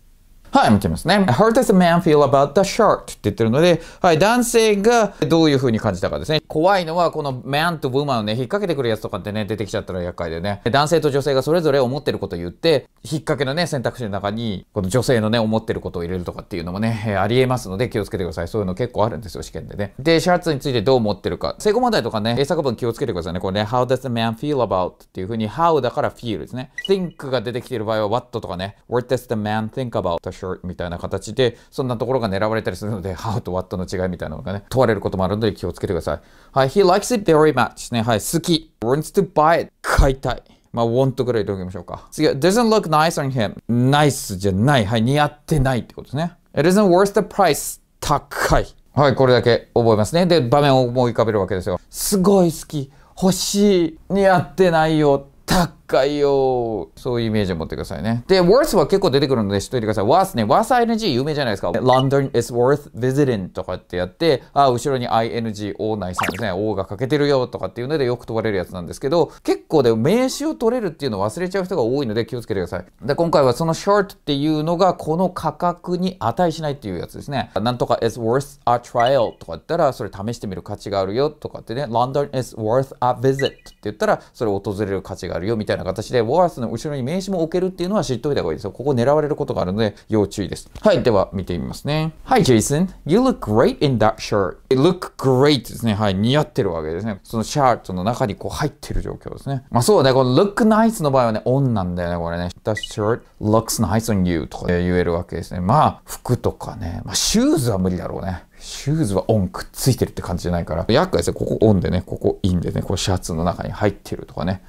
Speaker 1: はい、見てますね。How does a man feel about the shark? って言ってるので、はい、男性がどういう風に感じたかですね。怖いのは、この man と woman をね、引っ掛けてくるやつとかってね、出てきちゃったら厄介でね。男性と女性がそれぞれ思ってることを言って、引っ掛けのね、選択肢の中に、この女性のね、思ってることを入れるとかっていうのもね、ありえますので、気をつけてください。そういうの結構あるんですよ、試験でね。で、シャツについてどう思ってるか。成功問題とかね、英作文気をつけてくださいね。これね、How does a man feel about? っていう風に、How だから feel ですね。think が出てきている場合は what とかね、What does the man think about? s r みたいな形で、そんなところが狙われたりするので、how と what の違いみたいなのがね、問われることもあるので気をつけてください。はい、he likes it very much ね。はい、好き。wants to buy it 買いたい。まあ、want ぐらいでおきましょうか。次は、doesn't look nice on him. じゃない。はい、似合ってないってことですね。it isn't worth the price. 高い。はい、これだけ覚えますね。で、場面を思い浮かべるわけですよ。すごい好き。欲しい。似合ってないよ。高い。回を、そういうイメージを持ってくださいね。で、worth は結構出てくるので知っといてください。worth ね、worth ing 有名じゃないですか。London is worth visiting とかってやって、あ、後ろに ing, o 内さんですね。o が欠けてるよとかっていうのでよく問われるやつなんですけど、結構で名詞を取れるっていうのを忘れちゃう人が多いので気をつけてください。で、今回はその short っていうのがこの価格に値しないっていうやつですね。なんとか is worth a trial とか言ったら、それ試してみる価値があるよとかってね、London is worth a visit って言ったら、それ訪れる価値があるよみたいなな形で、ウォアスの後ろに名刺も置けるっていうのは知っておいた方がいいですよ。ここ狙われることがあるので、要注意です。はい、では見てみますね。Hi Jason, you look great in that shirt. look great ですね。はい、似合ってるわけですね。そのシャートの中にこう入ってる状況ですね。まあそうね、この look nice の場合はね、オンなんだよね、これね。That shirt looks nice on you とか言えるわけですね。まあ、服とかね、まあシューズは無理だろうね。シューズはオンくっついてるって感じじゃないから、厄介ですよ。ここオンでね、ここインでね、こうシャツの中に入ってるとかね。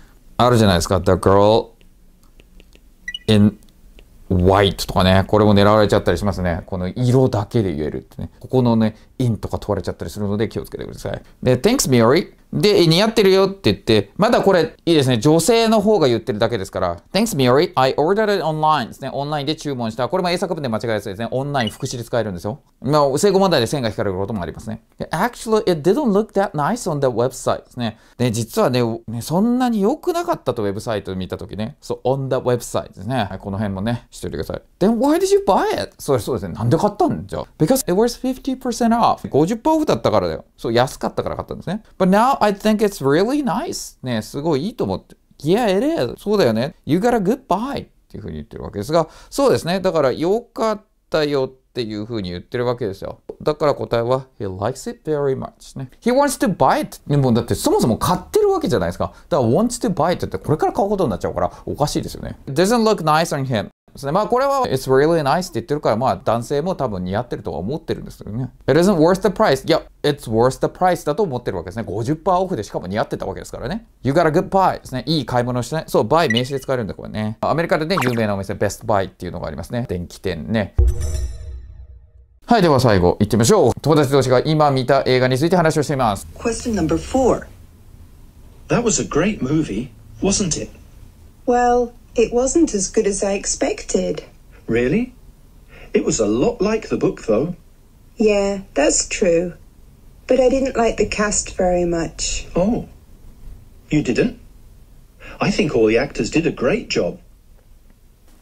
Speaker 1: あるじゃないですか。The girl in white とかね。これも狙われちゃったりしますね。この色だけで言えるってね。ここのね、in とか問われちゃったりするので気をつけてください。で、thanks Mary. で、似合ってるよって言って、まだこれ、いいですね。女性の方が言ってるだけですから。Thanks, m i r y I ordered it online ですね。オンラインで注文した。これも英作文で間違いやすいですね。オンライン、副詞で使えるんですよ。まあ、正誤問題で線が引かれることもありますね。Actually, it didn't look that nice on the website ですね。で、実はね、ねそんなに良くなかったと、ウェブサイト見たときね。そう、on the website ですね。はい、この辺もね、しておいてください。Then why did you buy it? そうそうですね。なんで買ったんじゃ。Because it was 50% off. 50%オフだったからだよ。そう、安かったから買ったんですね。But now I think it's really nice. ね、すごいいいと思って。Yeah, it is. そうだよね。You got a good buy. っていうふうに言ってるわけですが、そうですね。だから、よかったよっていうふうに言ってるわけですよ。だから答えは、He likes it very much ね。He wants to buy it! でもだってそもそも買ってるわけじゃないですか。だから wants to buy it ってこれから買うことになっちゃうからおかしいですよね。Doesn't look nice on him. ですね。まあこれは It's really nice って言ってるからまあ男性も多分似合ってるとは思ってるんですよね。It isn't worth the price. いや、It's worth the price だと思ってるわけですね。50%オフでしかも似合ってたわけですからね。You got a good buy ですね。いい買い物してね。そう、buy 名詞で使えるんだこれね。アメリカでね、有名なお店 Best Buy っていうのがありますね。電気店ね。はい、では最後行ってみましょう。友達同士が今見た映画について話をしています。
Speaker 2: Question number four. That was a great movie, wasn't it? Well, It wasn't as good as I expected. Really? It was
Speaker 6: a lot like the book, though.
Speaker 2: Yeah, that's true. But I didn't like the cast very much. Oh.
Speaker 6: You didn't? I think all the actors did a great job.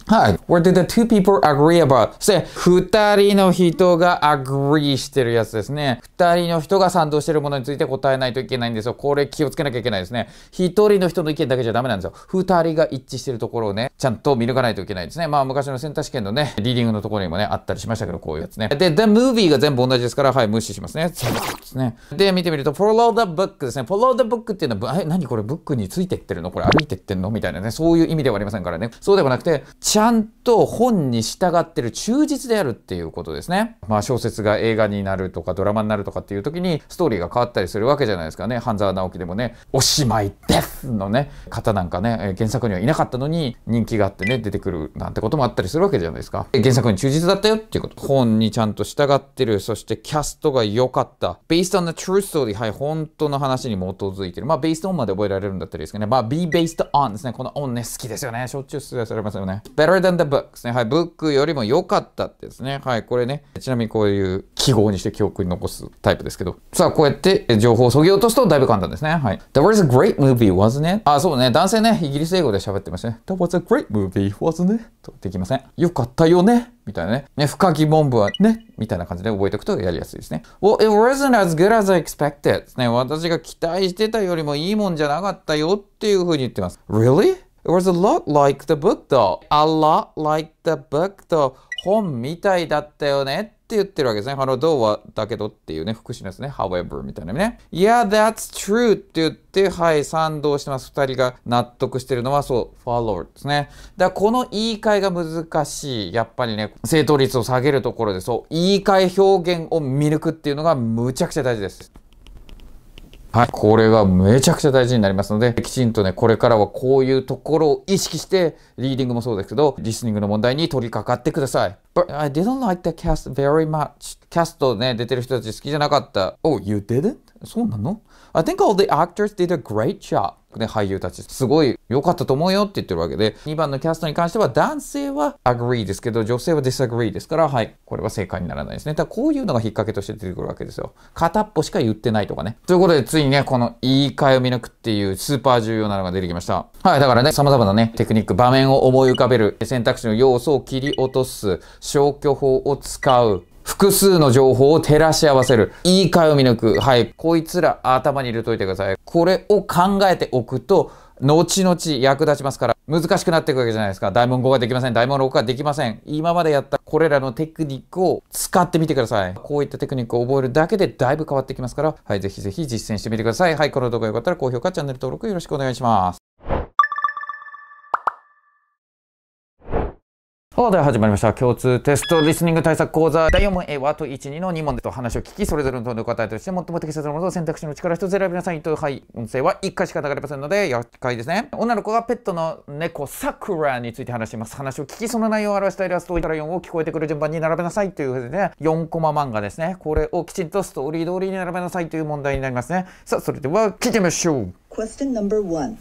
Speaker 1: はい。What did the two people agree about? そ二人の人が agree してるやつですね。二人の人が賛同してるものについて答えないといけないんですよ。これ気をつけなきゃいけないですね。一人の人の意見だけじゃダメなんですよ。二人が一致してるところをね、ちゃんと見抜かないといけないですね。まあ昔のセンター試験のね、リーディングのところにもね、あったりしましたけど、こういうやつね。で、the movie が全部同じですから、はい、無視しますね。ですね。で、見てみると、follow the book ですね。follow the book っていうのは、え、何これブックについてってるのこれ歩いてってんのみたいなね、そういう意味ではありませんからね。そうではなくて、ちゃんと本に従ってる忠実であるっていうことですね。まあ小説が映画になるとかドラマになるとかっていう時にストーリーが変わったりするわけじゃないですかね。半沢直樹でもね、おしまいですのね、方なんかね、原作にはいなかったのに人気があってね、出てくるなんてこともあったりするわけじゃないですか。原作に忠実だったよっていうこと。本にちゃんと従ってる。そしてキャストが良かった。Based on the true story。はい、本当の話に基づいてる。まあ based on まで覚えられるんだったりですけどね。まあ be based on ですね。この on ね、好きですよね。しょっちゅう失礼されますよね。better than the books ね。はい、ブックよりも良かったですね。はい、これね。ちなみにこういう記号にして記憶に残すタイプですけど。さあ、こうやって情報を削ぎ落とすとだいぶ簡単ですね。はい。That was a great movie, wasn't it? あ、そうね。男性ね、イギリス英語で喋ってましたね。That was a great movie, wasn't it? とできません。良かったよね。みたいなね。ね、深き文部はね、みたいな感じで覚えておくとやりやすいですね。Well, it wasn't as good as I expected. ね、私が期待してたよりもいいもんじゃなかったよっていうふうに言ってます。Really? It was a lot like the book though. A lot like the book though. 本みたいだったよねって言ってるわけですね。あの、どうはだけどっていうね、副詞ですね。however みたいなね。Yeah, that's true って言って、はい、賛同してます。二人が納得してるのは、そう、follow ですね。だから、この言い換えが難しい。やっぱりね、正答率を下げるところで、そう、言い換え表現を見抜くっていうのがむちゃくちゃ大事です。はい、これがめちゃくちゃ大事になりますので、きちんとね、これからはこういうところを意識して、リーディングもそうですけど、リスニングの問題に取り掛かってください。But I didn't like the cast very much. キャストね、出てる人たち好きじゃなかった。Oh, you didn't? そうなの ?I think all the actors did a great job. ね、俳優たち、すごい良かったと思うよって言ってるわけで、2番のキャストに関しては男性は agree ですけど、女性は disagree ですから、はい、これは正解にならないですね。ただこういうのが引っ掛けとして出てくるわけですよ。片っぽしか言ってないとかね。ということで、ついにね、この言い換えを見抜くっていうスーパー重要なのが出てきました。はい、だからね、様々なね、テクニック、場面を思い浮かべる、選択肢の要素を切り落とす、消去法を使う、複数の情報を照らし合わせる。いいかを見抜く。はい。こいつら頭に入れといてください。これを考えておくと、後々役立ちますから難しくなっていくわけじゃないですか大門5ができません大門6ができません今までやったこれらのテクニックを使ってみてくださいこういったテクニックを覚えるだけでだいぶ変わってきますからはいぜひぜひ実践してみてくださいはいこの動画が良かったら高評価チャンネル登録よろしくお願いしますさあ、では始まりました。共通テストリスニング対策講座第4問 A はと12の2問でと話を聞き、それぞれの問いの答えとして最も適切なものを選択肢のうちからつ選びなさいと、はい、音声は1回しか流れませんので、厄介ですね。女の子がペットの猫、さくらについて話します。話を聞き、その内容を表したイラストから4を聞こえてくる順番に並べなさいというふうでね、4コマ漫画ですね。これをきちんとストーリー通りに並べなさいという問題になりますね。さあ、それでは聞いてみましょう。
Speaker 2: Question number one.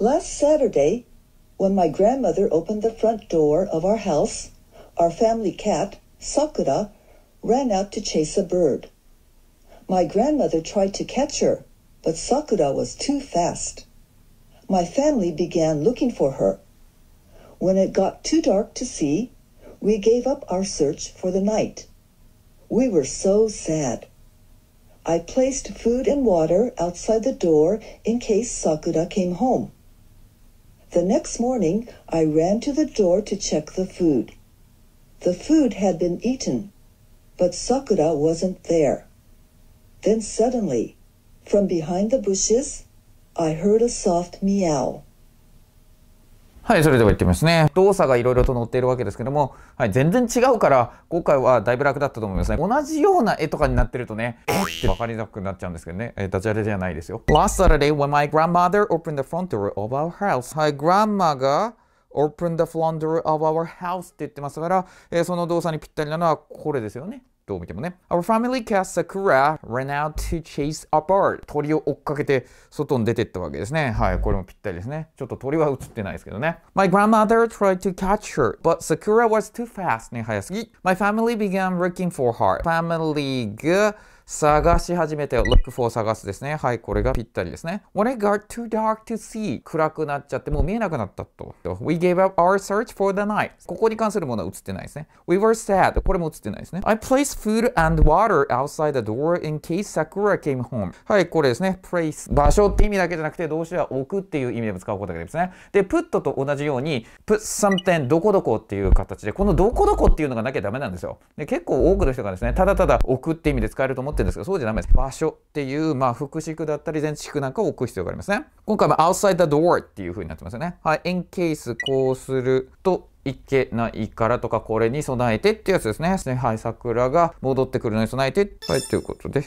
Speaker 2: Last Saturday, When my grandmother opened the front door of our house, our family cat, Sakura, ran out to chase a bird. My grandmother tried to catch her, but Sakura was too fast. My family began looking for her. When it got too dark to see, we gave up our search for the night. We were so sad. I placed food and water outside the door in case Sakura came home. The next morning, I ran to the door to check the food. The food had been eaten, but Sakura wasn't there. Then suddenly, from behind the bushes, I heard a soft meow.
Speaker 1: はい、それでは言ってみますね。動作がいろいろと載っているわけですけども、はい、全然違うから、今回はだいぶ楽だったと思いますね。同じような絵とかになってるとね、えって分かりなくなっちゃうんですけどね。えー、ダジャレじゃないですよ。Last Saturday, when my grandmother opened the front door of our house, はい、grandma が open the front door of our house って言ってますから、えー、その動作にぴったりなのはこれですよね。どう見てもね。Our family cat s Sakura ran out to chase a bird. 鳥を追っかけて外に出てったわけですね。はい、これもぴったりですね。ちょっと鳥は映ってないですけどね。My grandmother tried to catch her, but Sakura was too fast. ね、早すぎ。My family began looking for her. Family が探し始めて look for 探すですね。はい、これがぴったりですね。When it got too dark to see 暗くなっちゃってもう見えなくなったと。We gave up our search for the night ここに関するものは映ってないですね。We were sad これも映ってないですね。I placed food and water outside the door in case Sakura came home はい、これですね。place 場所って意味だけじゃなくて動詞は置くっていう意味でも使うことができますね。で、put と同じように put something どこどこっていう形でこのどこどこっていうのがなきゃダメなんですよ。で、結構多くの人がですね、ただただ置くって意味で使えると思ってってるんですけど、そうじゃダメです。場所っていう、まあ、副詞だったり、全地区なんかを置く必要がありますね。今回は outside the door っていう風になってますよね。はい。in case こうすると、いけないからとか、これに備えてってやつですね。はい。桜が戻ってくるのに備えて。はい。ということで。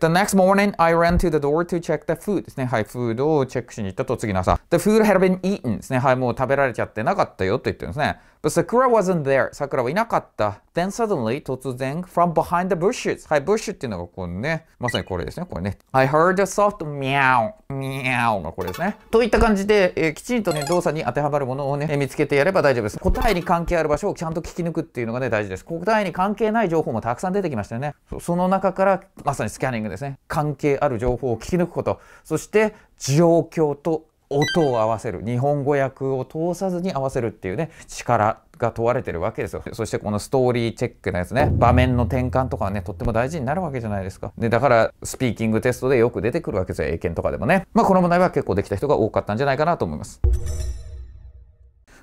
Speaker 1: The next morning, I ran to the door to check the food ですね。はい、フードをチェックしに行ったと次の朝。The food had been eaten ですね。はい、もう食べられちゃってなかったよと言ってるんですね。But Sakura wasn't there. 桜はいなかった。Then suddenly, 突然、from behind the bushes. はい、ブッシュっていうのがこうね、まさにこれですね、これね。I heard a soft meow, meow がこれですね。といった感じで、えー、きちんとね、動作に当てはまるものをね、えー、見つけてやれば大丈夫です。答えに関係ある場所をちゃんと聞き抜くっていうのがね、大事です。答えに関係ない情報もたくさん出てきましたよね。その中から、まさにスキャニングですね。関係ある情報を聞き抜くこと。そして、状況と音を合わせる日本語訳を通さずに合わせるっていうね力が問われてるわけですよそしてこのストーリーチェックのやつね場面の転換とかねとっても大事になるわけじゃないですかでだからスピーキングテストでよく出てくるわけですよ英検とかでもねまあこの問題は結構できた人が多かったんじゃないかなと思います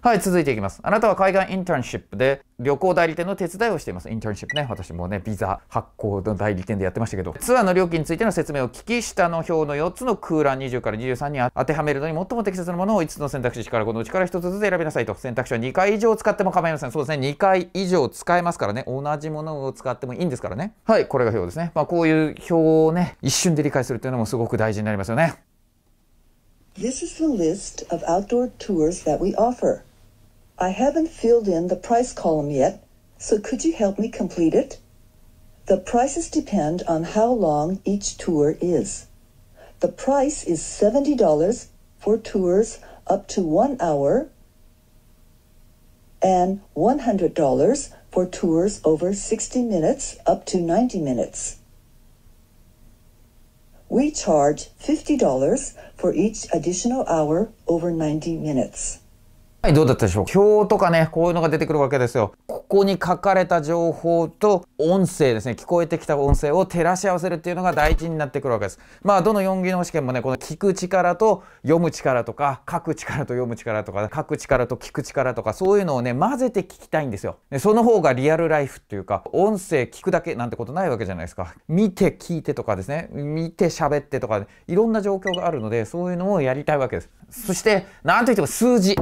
Speaker 1: はい、続いていきます。あなたは海外インターンシップで旅行代理店の手伝いをしています。インターンシップね。私もね、ビザ発行の代理店でやってましたけど、ツアーの料金についての説明を聞き、下の表の4つの空欄20から23に当てはめるのに最も適切なものを5つの選択肢からこのうちから1つずつ選びなさいと。選択肢は2回以上使っても構いません。そうですね。2回以上使えますからね。同じものを使ってもいいんですからね。はい、これが表ですね。まあ、こういう表をね、一瞬で理解するというのもすごく大事になりますよね。
Speaker 2: This is the list of outdoor tours that we offer. I haven't filled in the price column yet, so could you help me complete it? The prices depend on how long each tour is. The price is $70 for tours up to one hour and $100 for tours over 60 minutes up to 90 minutes. We charge $50 for each additional hour over 90 minutes.
Speaker 1: はい、どうだったでしょう表とかね、こういうのが出てくるわけですよ。ここに書かれた情報と音声ですね、聞こえてきた音声を照らし合わせるっていうのが大事になってくるわけです。まあ、どの4技能試験もね、この聞く力と読む力とか、書く力と読む力とか、書く力と聞く力とか、そういうのをね、混ぜて聞きたいんですよ。でその方がリアルライフっていうか、音声聞くだけなんてことないわけじゃないですか。見て聞いてとかですね、見て喋ってとか、ね、いろんな状況があるので、そういうのをやりたいわけです。そして、なんといっても数字。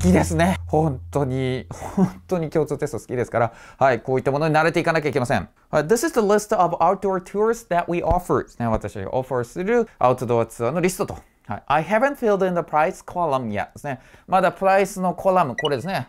Speaker 1: きですね。本当に、本当に共通テスト好きですから、はい、こういったものに慣れていかなきゃいけません。はい、This is the list of outdoor tours that we offer ですね。私がオファーするアウトドアツアーのリストと。はい、I haven't filled in the price column yet ですね。まだプライスのコラム、これですね。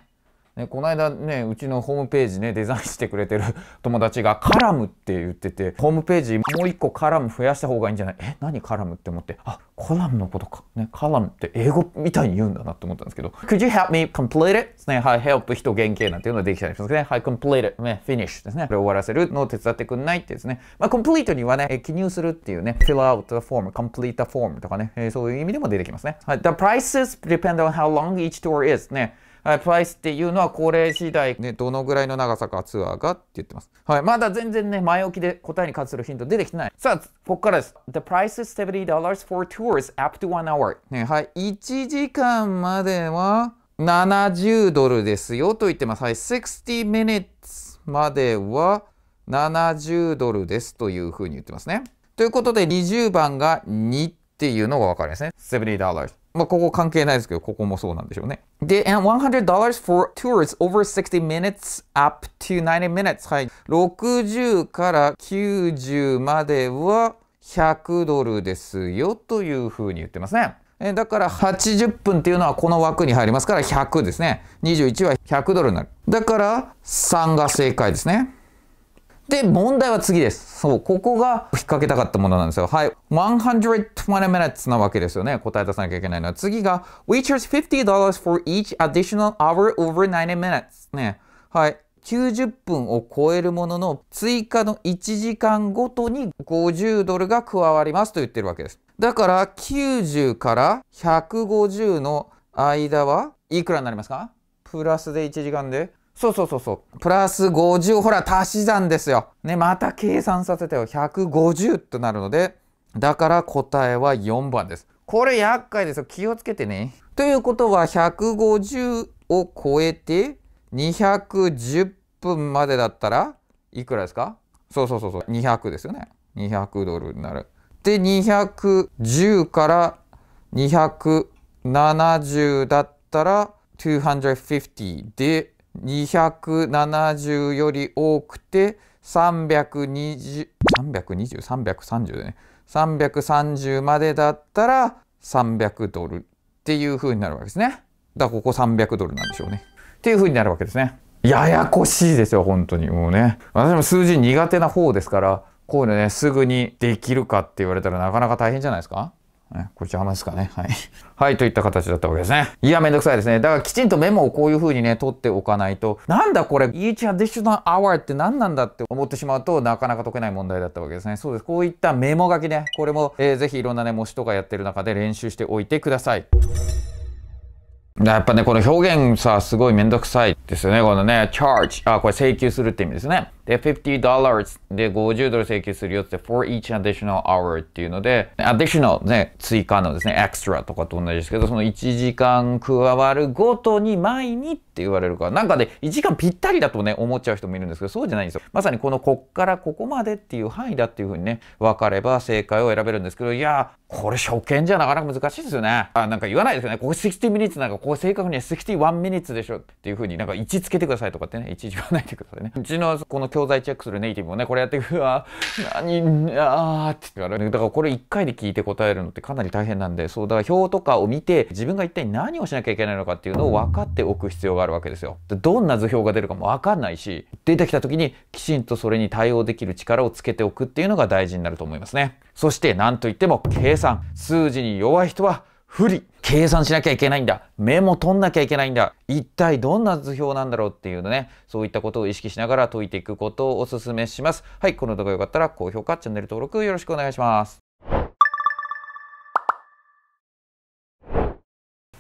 Speaker 1: ね、この間ねうちのホームページねデザインしてくれてる 友達が「カラム」って言っててホームページもう一個カラム増やした方がいいんじゃないえ何カラムって思ってあコラムのことか、ね、カラムって英語みたいに言うんだなって思ったんですけど「Could you help me complete it?」ですね「はい help 人原型」なんていうのができたりしますね「はい complete it」ね「finish」ですねこれ終わらせるのを手伝ってくんないってですねまあ complete にはね記入するっていうね fill out the form complete the form とかね、えー、そういう意味でも出てきますね、はい、The prices depend on how long each tour is ねはい、プライスっていうのはこれ次第ね、どのぐらいの長さかツアーがって言ってます。はい、まだ全然ね、前置きで答えに関するヒント出てきてない。さあ、ここからです。The price is $70 for tours up to one hour、ね。はい、1時間までは70ドルですよと言ってます。はい、60 minutes までは70ドルですというふうに言ってますね。ということで20番が2っていうのがわかるんですね。$70。まあ、ここ関係ないですけど、ここもそうなんでしょうね。で、and $100 for tours over 60 minutes up to 90 minutes. はい。60から90までは100ドルですよというふうに言ってますね。えだから80分っていうのはこの枠に入りますから100ですね。21は100ドルになる。だから3が正解ですね。で、問題は次です。そう、ここが引っ掛けたかったものなんですよ。はい。120 minutes なわけですよね。答え出さなきゃいけないのは。次が、We charge $50 for each additional hour over 90 minutes。ね。はい。90分を超えるものの追加の1時間ごとに50ドルが加わりますと言ってるわけです。だから90から150の間はいくらになりますかプラスで1時間でそうそうそうそう。プラス50、ほら、足し算ですよ。ね、また計算させてよ。150となるので、だから答えは4番です。これ厄介ですよ。気をつけてね。ということは、150を超えて、210分までだったら、いくらですかそうそうそうそう。200ですよね。200ドルになる。で、210から270だったら、250で、270より多くて320 320 330でね330までだったら300ドルっていう風になるわけですねだからここ300ドルなんでしょうねっていう風になるわけですねややこしいですよ本当にもうね私も数字苦手な方ですからこういうのねすぐにできるかって言われたらなかなか大変じゃないですかこれ邪魔ですかね。はい。はい、といった形だったわけですね。いや、めんどくさいですね。だからきちんとメモをこういう風にね、取っておかないと、なんだこれ、each additional hour って何なんだって思ってしまうと、なかなか解けない問題だったわけですね。そうです。こういったメモ書きね、これも、えー、ぜひいろんなね、模試とかやってる中で練習しておいてください。やっぱね、この表現さ、すごいめんどくさいですよね。このね、charge。あ、これ請求するって意味ですね。で、50 dollars で50ドル請求するよって、for each additional hour っていうので、additional ね、追加のですね、extra とかと同じですけど、その1時間加わるごとに前にって言われるから、なんかね、1時間ぴったりだとね、思っちゃう人もいるんですけど、そうじゃないんですよ。まさにこのこっからここまでっていう範囲だっていうふうにね、分かれば正解を選べるんですけど、いやこれ初見じゃなかなか難しいですよね。あ、なんか言わないですよね。ここ60 minutes なんか、ここう正確には61 minutes でしょっていうふうになんか置つけてくださいとかってね、置言わないでくださいね。うちのこの教材チェックするネイティブもね、これやってくわ、何、あーって言われる。だからこれ1回で聞いて答えるのってかなり大変なんで、そう、だから表とかを見て自分が一体何をしなきゃいけないのかっていうのを分かっておく必要があるわけですよ。どんな図表が出るかも分かんないし、出てきた時にきちんとそれに対応できる力をつけておくっていうのが大事になると思いますね。そして何といっても計算、数字に弱い人は不利。計算しなきゃいけないんだ。メモ取んなきゃいけないんだ。一体どんな図表なんだろうっていうのね、そういったことを意識しながら解いていくことをお勧めします。はい、この動画良かったら高評価、チャンネル登録よろしくお願いします。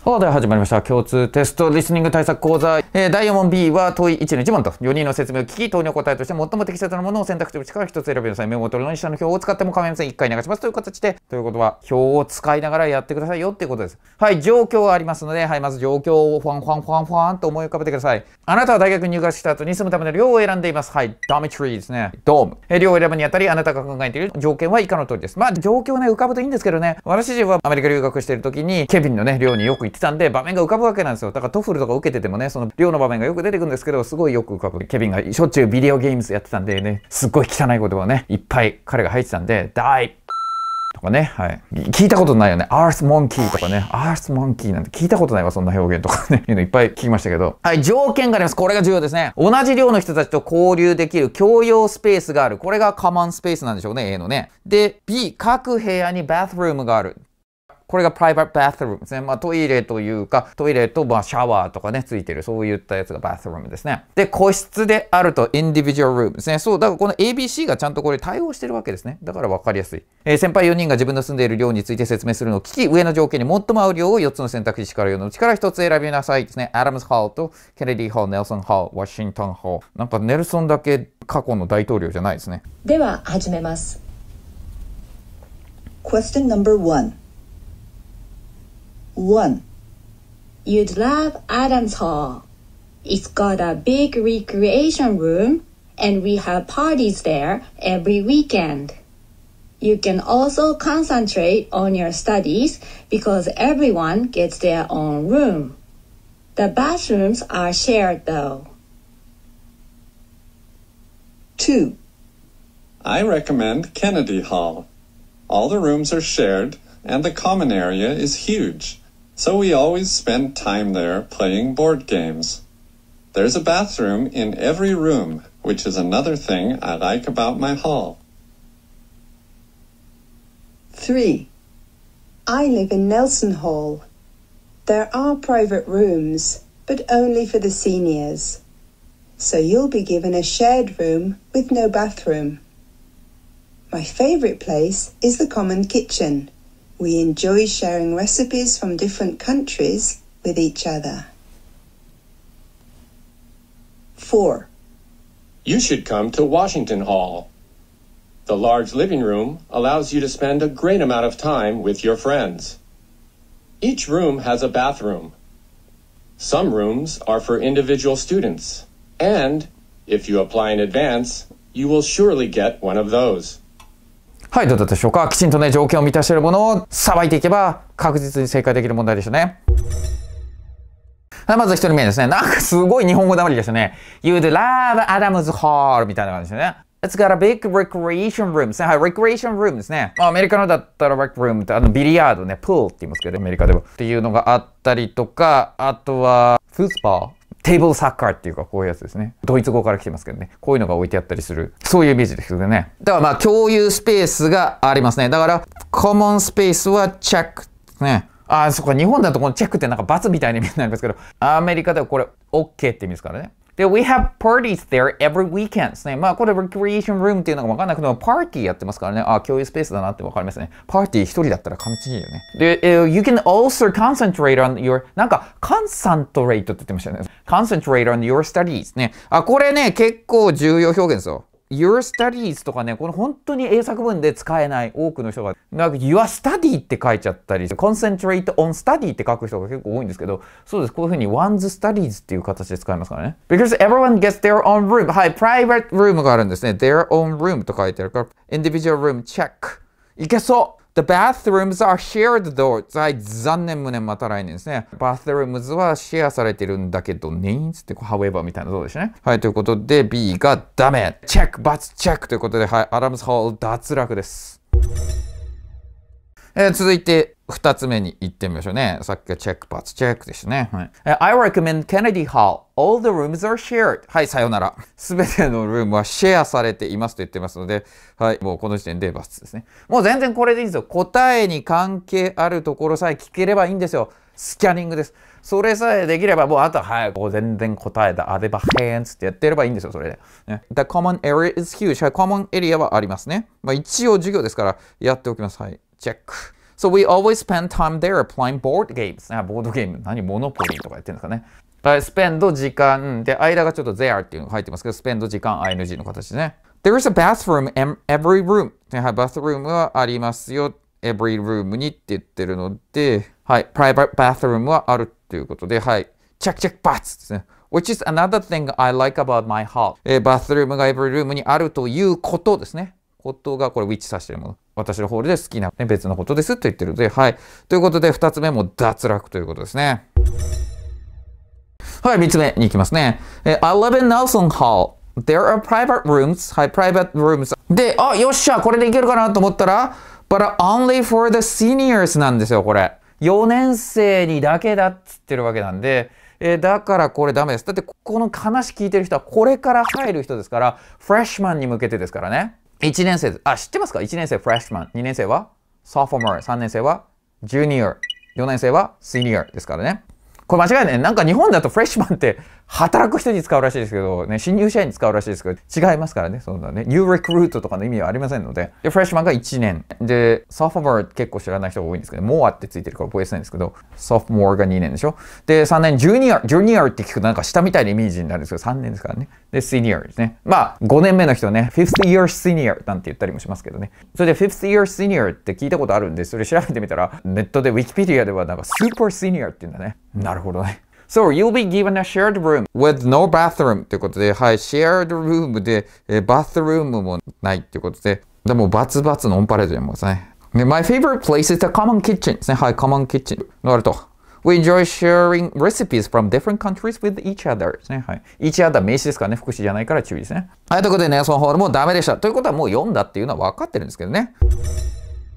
Speaker 1: はい、では始まりました。共通テストリスニング対策講座。えー、第4問 B は問い1の1問と、4人の説明を聞き、問いの答えとして最も適切なものを選択肢から1つ選びなさい。メモを取るのに下の表を使っても構いません。1回流しますという形で、ということは、表を使いながらやってくださいよっていうことです。はい、状況はありますので、はい、まず状況をファンファンファンファンと思い浮かべてください。あなたは大学に入学した後に住むための寮を選んでいます。はい、ドミトリーですね。ドーム。えー、寮を選ぶにあたり、あなたが考えている条件は以下の通りです。まあ、状況ね、浮かぶといいんですけどね。私自身はアメリカ留学している時に、ケビンのね、寮によくってたんで、場面が浮かぶわけなんですよ。だからトフルとか受けててもね、その量の場面がよく出てくるんですけど、すごいよく浮かぶ。ケビンがしょっちゅうビデオゲームズやってたんでね、すっごい汚い言葉をね、いっぱい彼が入ってたんで、ダイとかね、はい。聞いたことないよね。アースモンキーとかね。アースモンキーなんて聞いたことないわ、そんな表現とかね。いうのいっぱい聞きましたけど。はい、条件があります。これが重要ですね。同じ量の人たちと交流できる共用スペースがある。これがカマンスペースなんでしょうね、A のね。で、B、各部屋にバスルームがある。これがプライバートバスルームですね。まあトイレというか、トイレとまあシャワーとかね、ついてる、そういったやつがバスルームですね。で、個室であるとインディビジュアルルームですね。そう、だからこの ABC がちゃんとこれ対応してるわけですね。だから分かりやすい。えー、先輩4人が自分の住んでいる寮について説明するのを聞き、上の条件に最も合う寮を4つの選択肢から4のうちから1つ選びなさいですね。アダムズ・ハーとケネディ・ハー、ネルソン・ハー、ワシントン・ハー。なんかネルソンだけ過去の大統領じゃないですね。
Speaker 2: では始めます。Question number one. 1. You'd love Adam's Hall. It's got a big recreation room and we have parties there every weekend. You can also concentrate on your studies because everyone gets their own room. The bathrooms are shared though.
Speaker 5: 2. I recommend Kennedy Hall. All the rooms are shared and the common area is huge so we always spend time there playing board games. There's a bathroom in every room, which is another thing I like about my hall.
Speaker 2: 3. I live in Nelson Hall. There are private rooms, but only for the seniors. So you'll be given a shared room with no bathroom. My favourite place is the common kitchen. We enjoy sharing recipes from different countries with each other. 4.
Speaker 7: You should come to Washington Hall. The large living room allows you to spend a great amount of time with your friends. Each room has a bathroom. Some rooms are for individual students, and if you apply in advance, you will surely get one of those.
Speaker 1: はい、どうだったでしょうかきちんとね、条件を満たしているものをさばいていけば、確実に正解できる問題でしたね。はい、まず一人目ですね。なんかすごい日本語だまりでしたね。You do love Adam's Hall みたいな感じですね。It's got a big recreation room はい、recreation room ですね。まあ、アメリカのだったら rec room って、あの、ビリヤードね、プールって言いますけど、アメリカでも。っていうのがあったりとか、あとは、フッスパー。テーブルサッカーっていうかこういうやつですね。ドイツ語から来てますけどね。こういうのが置いてあったりする。そういうイメージですどね。だからまあ共有スペースがありますね。だからコモンスペースはチェック。ね。あ、そっか。日本だとこのチェックってなんか罰みたいに見えないんですけど、アメリカではこれ OK って意味ですからね。で、we have parties there every weekend ですね。まあ、これ、recreation room っていうのがわかんなくても、パーティーやってますからね。あ、共有スペースだなってわかりますね。パーティー一人だったら噛みちぎるよね。で、uh, you can also concentrate on your, なんか、concentrate って言ってましたよね。concentrate on your studies ね。あ、これね、結構重要表現ですよ。Your Studies とかね、この本当に英作文で使えない多くの人が、なんか Your Study って書いちゃったり、Concentrate on Study って書く人が結構多いんですけど、そうです。こういうふうに One's Studies っていう形で使いますからね。Because everyone gets their own room. はい、Private Room があるんですね。Their own room と書いてあるから、Individual Room Check。いけそう The bathrooms are shared though. は残念無念また来年ですね。bathrooms はシェアされてるんだけど、ねつって、however みたいなそうですね。はい、ということで B がダメ。チェック、バツチェックということで、はい、アダムズホール脱落です。えー、続いて2つ目に行ってみましょうね。さっきはチェックパーツチェックでしたね。はい、I recommend Kennedy Hall. All the rooms are shared. はい、さようなら。すべてのルームはシェアされていますと言ってますので、はい、もうこの時点でバツですね。もう全然これでいいんですよ。答えに関係あるところさえ聞ければいいんですよ。スキャニングです。それさえできれば、もうあとは、はい、う全然答えだ。あれば、ヘンツってやってればいいんですよ、それで。ね、The common area is huge. はい、common a エリアはありますね。まあ一応授業ですから、やっておきます。はい、チェック。So we always spend time there playing board games. あ、ボードゲーム。何モノポリーとかやってるんですかね。spend 時間。で、間がちょっと there っていうのが入ってますけど、spend 時間 ing の形ね。There is a bathroom in every room. はい、バスルームはありますよ。every room にって言ってるので、はい、private bathroom はあるっていうことで、はい、check check b a t ですね。which is another thing I like about my house. えバスルームが every room にあるということですね。ことがこれ which 指してるもの。私のホールで好きな、ね、別のことですと言ってるので、はい。ということで、二つ目も脱落ということですね。はい、三つ目に行きますね。え I live in Nelson Hall. There are private rooms. はい、private rooms. で、あ、よっしゃ、これでいけるかなと思ったら、but only for the seniors なんですよ、これ。4年生にだけだっつってるわけなんで、えー、だからこれダメです。だって、この話聞いてる人は、これから入る人ですから、フレッシュマンに向けてですからね。1年生、あ、知ってますか ?1 年生、フレッシュマン。2年生は、ソフォマー。3年生は、ジュニア。4年生は、シニアですからね。これ間違いない。なんか日本だとフレッシュマンって働く人に使うらしいですけど、ね、新入社員に使うらしいですけど、違いますからね、そうだね。ニューレクルートとかの意味はありませんので。で、フレッシュマンが1年。で、ソフォマー結構知らない人が多いんですけど、モアってついてるから覚えてないんですけど、ソフォマーが2年でしょ。で、3年、ジュニア、ジュニアって聞くとなんか下みたいなイメージになるんですけど、3年ですからね。で、senior ですね。まあ、5年目の人ね、fifth year senior なんて言ったりもしますけどね。それで fifth year senior って聞いたことあるんで、それ調べてみたら、ネットで Wikipedia ではなんか super senior って言うんだね。なるほどね。So you'll be given a shared room with no bathroom っいうことで、はい、shared room で、えー、bathroom もないっいうことで、でもバツバツのオンパレードやもんですね。my favorite place is the common kitchen ですね。はい、common kitchen のあると。We enjoy sharing recipes from different countries with each other ですね。はい。each other 名詞ですからね、副詞じゃないから注意ですね。はい、ということでね、そのホールもダメでした。ということはもう読んだっていうのは分かってるんですけどね。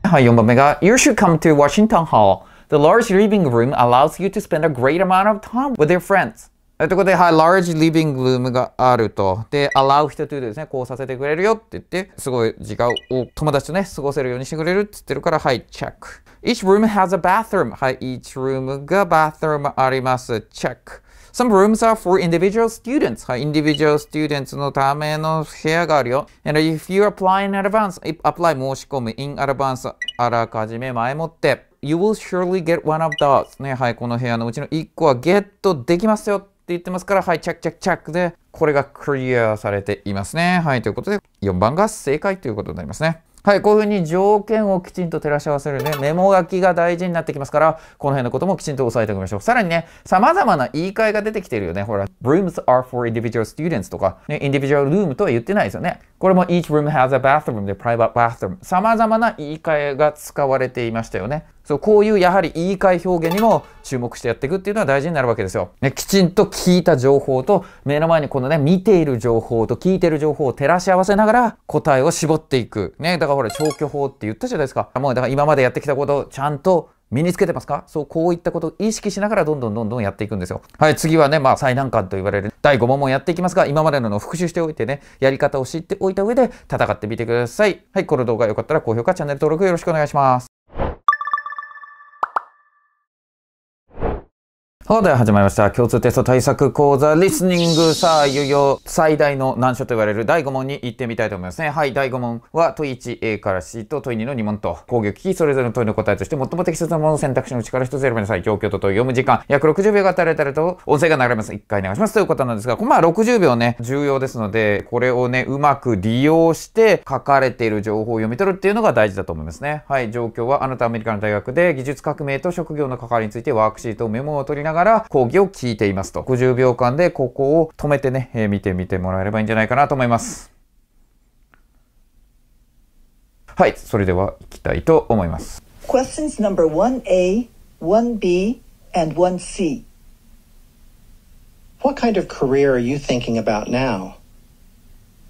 Speaker 1: はい、4番目が You should come to Washington Hall. The large living room allows you to spend a great amount of time with your friends. ということで、はい、large living room があると。で、allow 人というですね、こうさせてくれるよって言って、すごい時間を友達とね、過ごせるようにしてくれるって言ってるから、はい、チェック。each room has a bathroom. はい、each room が bathroom あります。チェック。Some rooms are for individual students. はい、individual students のための部屋があるよ。And if you apply in advance, apply 申し込む in advance あらかじめ前もって。You will surely get one of those. ね、はい、この部屋のうちの1個はゲットできますよ。言ってますから、はい、チャッチャッチャックで、これがクリアされていますね。はい、ということで、4番が正解ということになりますね。はい、こういうふうに条件をきちんと照らし合わせるね、メモ書きが大事になってきますから、この辺のこともきちんと押さえておきましょう。さらにね、様々な言い換えが出てきてるよね。ほら、rooms are for individual students とか、ね、individual room とは言ってないですよね。これも each room has a bathroom で private bathroom。様々な言い換えが使われていましたよね。そう、こういうやはり言い換え表現にも注目してやっていくっていうのは大事になるわけですよ。ね、きちんと聞いた情報と、目の前にこのね、見ている情報と聞いてる情報を照らし合わせながら答えを絞っていく。ね、だからほら、消去法って言ったじゃないですか。もうだから今までやってきたことをちゃんと身につけてますかそう、こういったことを意識しながらどんどんどんどんやっていくんですよ。はい、次はね、まあ、最難関と言われる第5問もやっていきますが、今までのの復習しておいてね、やり方を知っておいた上で戦ってみてください。はい、この動画良かったら高評価、チャンネル登録よろしくお願いします。ほうでは始まりました。共通テスト対策講座、リスニング。さあ、いよいよ最大の難所と言われる第5問に行ってみたいと思いますね。はい、第5問は問 1A から C と問2の2問と、攻撃機、それぞれの問いの答えとして、最も適切なものを選択肢のうちから1つ選びなさい。状況と問い読む時間、約60秒が与えられたらと、音声が流れます。1回流します。ということなんですが、まあ60秒ね、重要ですので、これをね、うまく利用して、書かれている情報を読み取るっていうのが大事だと思いますね。はい、状況は、あなたアメリカの大学で、技術革命と職業の関わりについてワークシートをメモを取りながら、がら講義を聞いていますと。50秒間でここを止めてね、えー、見てみてもらえればいいんじゃないかなと思います。はい、それでは行きたいと思います。
Speaker 2: Questions number 1A, 1B, and 1C.
Speaker 6: What kind of career are you thinking about now?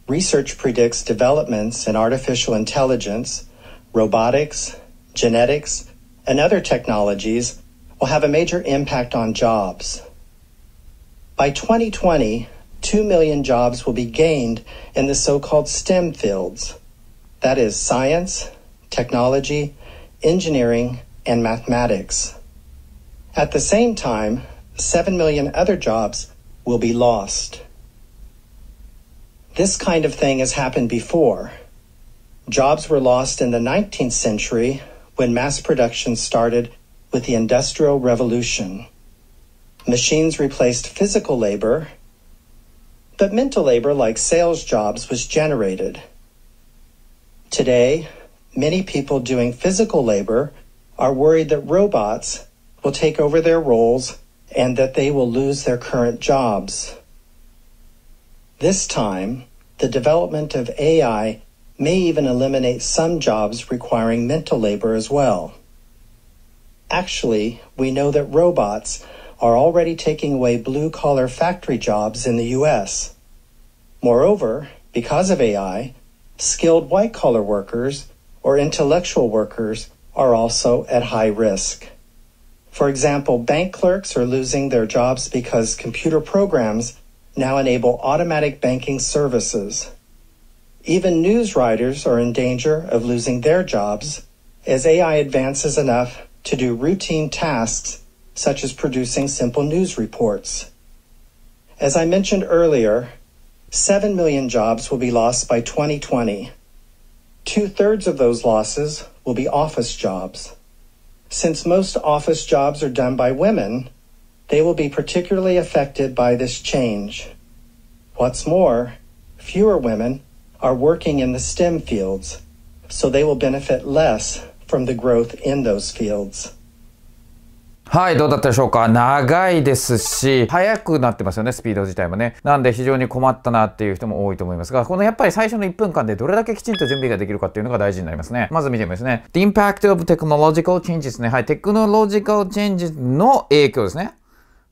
Speaker 6: Research predicts developments in artificial intelligence, robotics, genetics, and other technologies will have a major impact on jobs. By 2020, 2 million jobs will be gained in the so called STEM fields that is, science, technology, engineering, and mathematics. At the same time, 7 million other jobs will be lost. This kind of thing has happened before. Jobs were lost in the 19th century when mass production started with the Industrial Revolution. Machines replaced physical labor, but mental labor like sales jobs was generated. Today, many people doing physical labor are worried that robots will take over their roles and that they will lose their current jobs. This time, the development of AI may even eliminate some jobs requiring mental labor as well. Actually, we know that robots are already taking away blue collar factory jobs in the U.S. Moreover, because of AI, skilled white collar workers or intellectual workers are also at high risk. For example, bank clerks are losing their jobs because computer programs now enable automatic banking services. Even news writers are in danger of losing their jobs as AI advances enough to do routine tasks such as producing simple news reports. As I mentioned earlier, 7 million jobs will be lost by 2020. Two thirds of those losses will be office jobs. Since most office jobs are done by women, they will be particularly affected by this change. What's more, fewer women are working in the STEM fields, so they will benefit less from the growth in those fields.
Speaker 1: はい、どうだったでしょうか長いですし、速くなってますよね、スピード自体もね。なんで非常に困ったなっていう人も多いと思いますが、このやっぱり最初の1分間でどれだけきちんと準備ができるかっていうのが大事になりますね。まず見てみますね。The impact of technological changes ね。はい、テクノロジカルチェンジの影響ですね。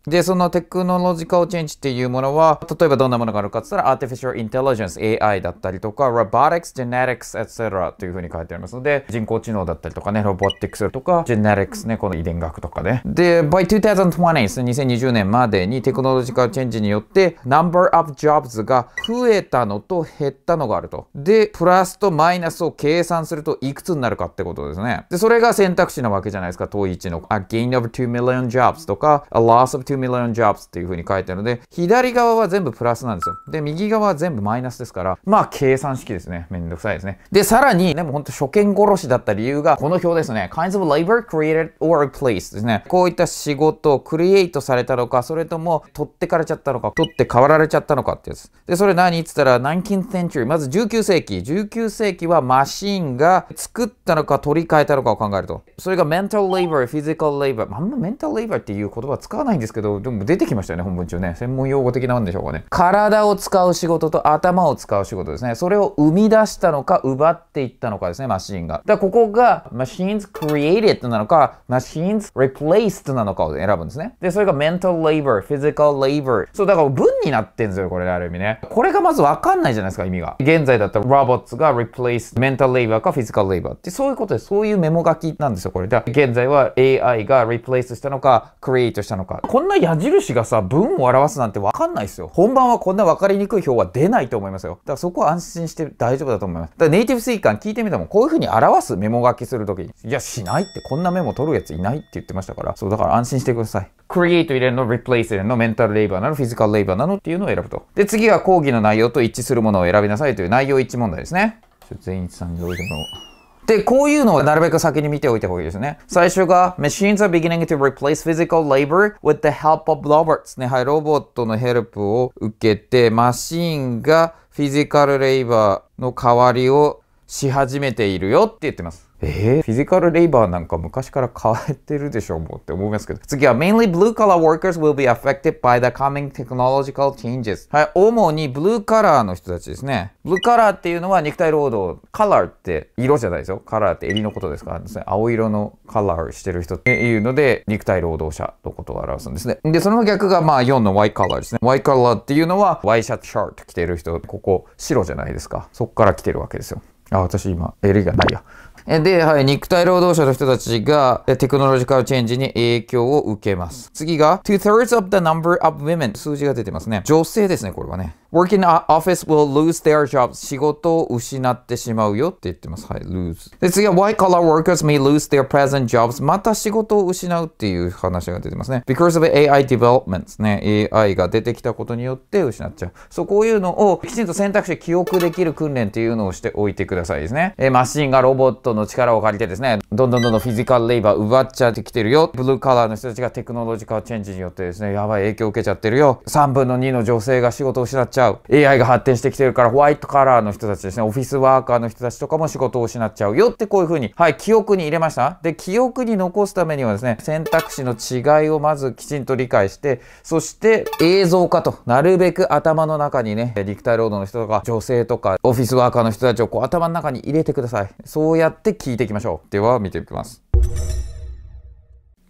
Speaker 1: で、そのテクノロジカルチェンジっていうものは、例えばどんなものがあるかって言ったら、Artificial Intelligence、AI だったりとか、Robotics、Genetics、etc. というふうに書いてありますので、人工知能だったりとかね、Robotics とか、Genetics ね、この遺伝学とかね。で、by 2020、2020年までにテクノロジカルチェンジによって、Number of Jobs が増えたのと減ったのがあると。で、プラスとマイナスを計算するといくつになるかってことですね。で、それが選択肢なわけじゃないですか、統一の。A gain of 2 million jobs とか、A loss of 2 2 million jobs っていううに書いてるので、左側は全部プラスなんですよ。で、右側は全部マイナスですから、まあ計算式ですね。めんどくさいですね。で、さらに、でも本当初見殺しだった理由が、この表ですね。kinds of labor created or replaced ですね。こういった仕事をクリエイトされたのか、それとも取ってかれちゃったのか、取って変わられちゃったのかってやつ。で、それ何って言ったら、19th century。まず19世紀。19世紀はマシンが作ったのか取り替えたのかを考えると。それがメンタルレイバー、フィジカルレイバー。あんまメンタルレイバーっていう言葉使わないんですけど、ど、でも出てきましたよね、本文中ね。専門用語的なんでしょうかね。体を使う仕事と頭を使う仕事ですね。それを生み出したのか、奪っていったのかですね、マシンが。だからここが、マシンズクリエイ c r e なのか、マシンズ i プ e s イ e なのかを選ぶんですね。で、それがメンタル・レイバー、フィジカル・レイバー。そう、だから文になってんですよ、これ、ある意味ね。これがまずわかんないじゃないですか、意味が。現在だったら、ロボットが r e p l a c e タル・レイバーかフィジカル・レイバーって、そういうことです。そういうメモ書きなんですよ、これ。現在は AI が replace したのか、クリエイトしたのか。こんなな矢印がさ、文を表すなんてわかんないですよ。本番はこんな分かりにくい表は出ないと思いますよ。だからそこは安心して大丈夫だと思います。だからネイティブスイカン聞いてみたも、こういう風に表すメモ書きするときに、いや、しないって、こんなメモ取るやついないって言ってましたから、そう、だから安心してください。クリエイト入れるの、replace 入れるの、メンタルレイバーなの、フィジカルレイバーなのっていうのを選ぶと。で、次は講義の内容と一致するものを選びなさいという内容一致問題ですね。全員さんにどうでも。で、こういうのはなるべく先に見ておいた方がいいですね。最初が、Machines are beginning to replace physical labor with the help of robots ね。はい、ロボットのヘルプを受けて、マシーンがフィジカルレイバーの代わりをし始めているよって言ってます。えー、フィジカルレイバーなんか昔から変えてるでしょもうって思いますけど。次は、mainly blue collar workers will be affected by the coming technological changes. はい、主にブルーカラーの人たちですね。ブルーカラーっていうのは肉体労働。カラーって色じゃないですよ。カラーって襟のことですからですね。青色のカラーしてる人っていうので、肉体労働者のことを表すんですね。で、その逆がまあ4のイカラーですね。イカラーっていうのは、ワイシャツシャート着てる人、ここ白じゃないですか。そっから来てるわけですよ。あ、私今、襟がないや。で、はい、肉体労働者の人たちがテクノロジカルチェンジに影響を受けます。次が、two thirds of the number of women。数字が出てますね。女性ですね、これはね。work in office will lose their jobs. 仕事を失ってしまうよって言ってます。はい、lose。で、次は white collar workers may lose their present jobs. また仕事を失うっていう話が出てますね。because of AI developments ね。AI が出てきたことによって失っちゃう。そう、こういうのをきちんと選択肢記憶できる訓練っていうのをしておいてくださいですね。えマシンがロボットの力を借りてですね、どんどんどんどんフィジカルレイバー奪っちゃってきてるよ。ブルーカラーの人たちがテクノロジカルチェンジによってですね、やばい影響を受けちゃってるよ。3分の2の女性が仕事を失っちゃう。ゃう AI が発展してきてるからホワイトカラーの人たちですねオフィスワーカーの人たちとかも仕事を失っちゃうよってこういうふうにはい記憶に入れましたで記憶に残すためにはですね選択肢の違いをまずきちんと理解してそして映像化となるべく頭の中にね肉体労働の人とか女性とかオフィスワーカーの人たちをこう頭の中に入れてくださいそうやって聞いていきましょうでは見ていきます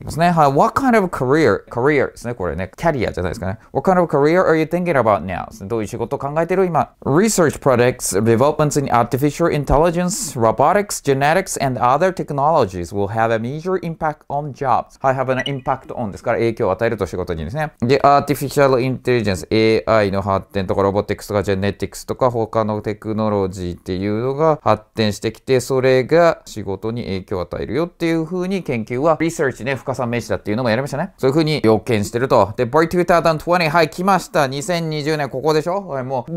Speaker 1: ですね。はい。What kind of career? career ですね。これね。キャリアじゃないですかね。What kind of career are you thinking about now? どういう仕事を考えてる今。Research p r o d u c t s developments in artificial intelligence, robotics, genetics, and other technologies will have a major impact on jobs. はい。have an impact on ですから影響を与えると仕事にですね。で、artificial intelligence、AI の発展とか、ロボティクスとか、ジェネティクスとか、他のテクノロジーっていうのが発展してきて、それが仕事に影響を与えるよっていうふうに研究は、research ね、深加算名詞だっていうのもやりましたね。そういう風に要件してると。で、Boy 2020、はい、来ました。2020年ここでしょもう、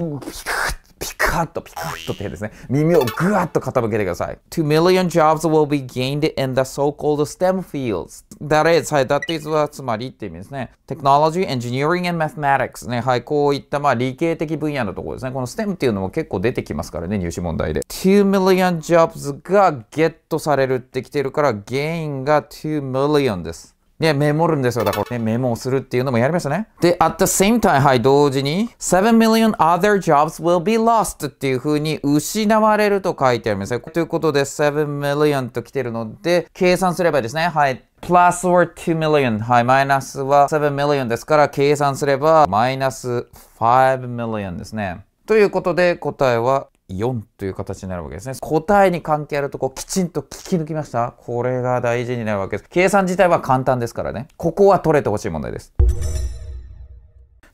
Speaker 1: ピカッと、ピカッとってですね、耳をグワッと傾けてください。2 million jobs will be gained in the so-called STEM fields. That is, はい、that is はつまりって意味ですね。Technology, Engineering and Mathematics ね、はい、こういったまあ理系的分野のところですね。この STEM っていうのも結構出てきますからね、入試問題で。2 million jobs がゲットされるってきてるから、gain が2 million です。ね、メモるんですよ。だから、ね、メモをするっていうのもやりましたね。で、at the same time、はい、同時に、7 million other jobs will be lost っていう風に失われると書いてありますね。ということで、7 million と来てるので、計算すればですね。はい。plus or 2 million。はい、マイナスは7 million ですから、計算すれば、マイナス5 million ですね。ということで、答えは4という形になるわけですね。答えに関係あるとこきちんと聞き抜きましたこれが大事になるわけです。計算自体は簡単ですからね。ここは取れてほしい問題です。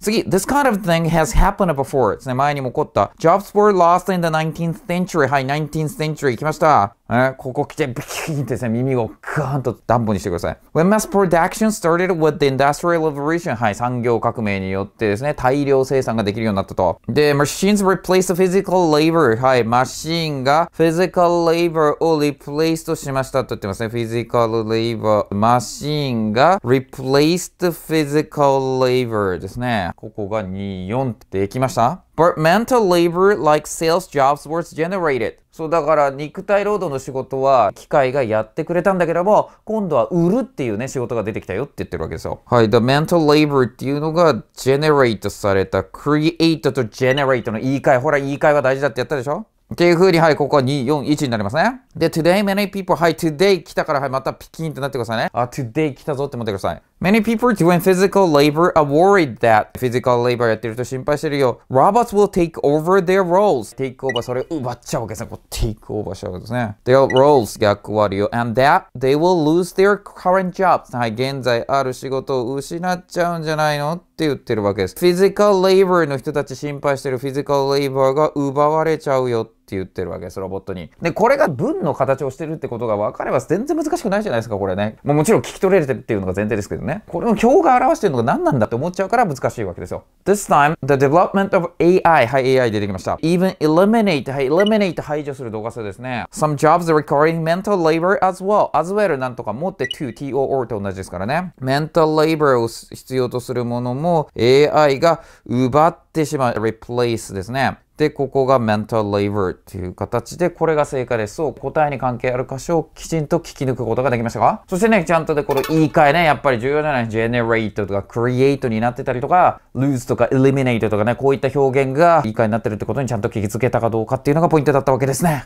Speaker 1: 次、this kind of thing has happened before ですね。前にも起こった。Jobs were lost in the 19th century. はい、19th century 来ました。ここ来て、ビキーンってで耳をガーンとダンボにしてください。When mass production started with the industrial revolution はい、産業革命によってですね、大量生産ができるようになったと。で、machines replace d physical labor はい、マシンが physical labor を replaced しましたと言ってますね。physical labor マシンが replaced physical labor ですね。ここが2、4ってできました But mental labor like sales jobs was generated そうだから肉体労働の仕事は機械がやってくれたんだけども今度は売るっていうね仕事が出てきたよって言ってるわけですよはい The mental labor っていうのが generate された create と generate の言い換えほら言い換えは大事だってやったでしょっていう風に、はい、ここは2、4、1になりますね。で、today many people, はい、today 来たから、はい、またピキンってなってくださいね。あ、today 来たぞって思ってください。Many people doing physical labor are worried that physical labor やってると心配してるよ。Robots will take over their roles. take over それ奪っちゃうわけですね。こう take over しちゃうわけですね。their roles 逆割を。and that they will lose their current jobs. はい、現在ある仕事を失っちゃうんじゃないのって言ってるわけです。physical labor の人たち心配してる physical labor が奪われちゃうよってって言ってるわけです、ロボットに。で、これが文の形をしてるってことが分かれば全然難しくないじゃないですか、これね。ももちろん聞き取れてるっていうのが前提ですけどね。これの表が表してるのが何なんだって思っちゃうから難しいわけですよ。This time, the development of AI はい、AI 出てきました。Even eliminate はい、eliminate 排除する動画数ですね。Some jobs requiring mental labor as well. as well なんとか持って to, t-o-o と同じですからね。mental labor を必要とするものも AI が奪ってしまう。replace ですね。で、ここが mental labor という形で、これが正解です。そう、答えに関係ある箇所をきちんと聞き抜くことができましたかそしてね、ちゃんとで、この言い換えね、やっぱり重要じゃない generate とか create になってたりとか、lose とか eliminate とかね、こういった表現が言い換えになってるってことにちゃんと気づけたかどうかっていうのがポイントだったわけですね。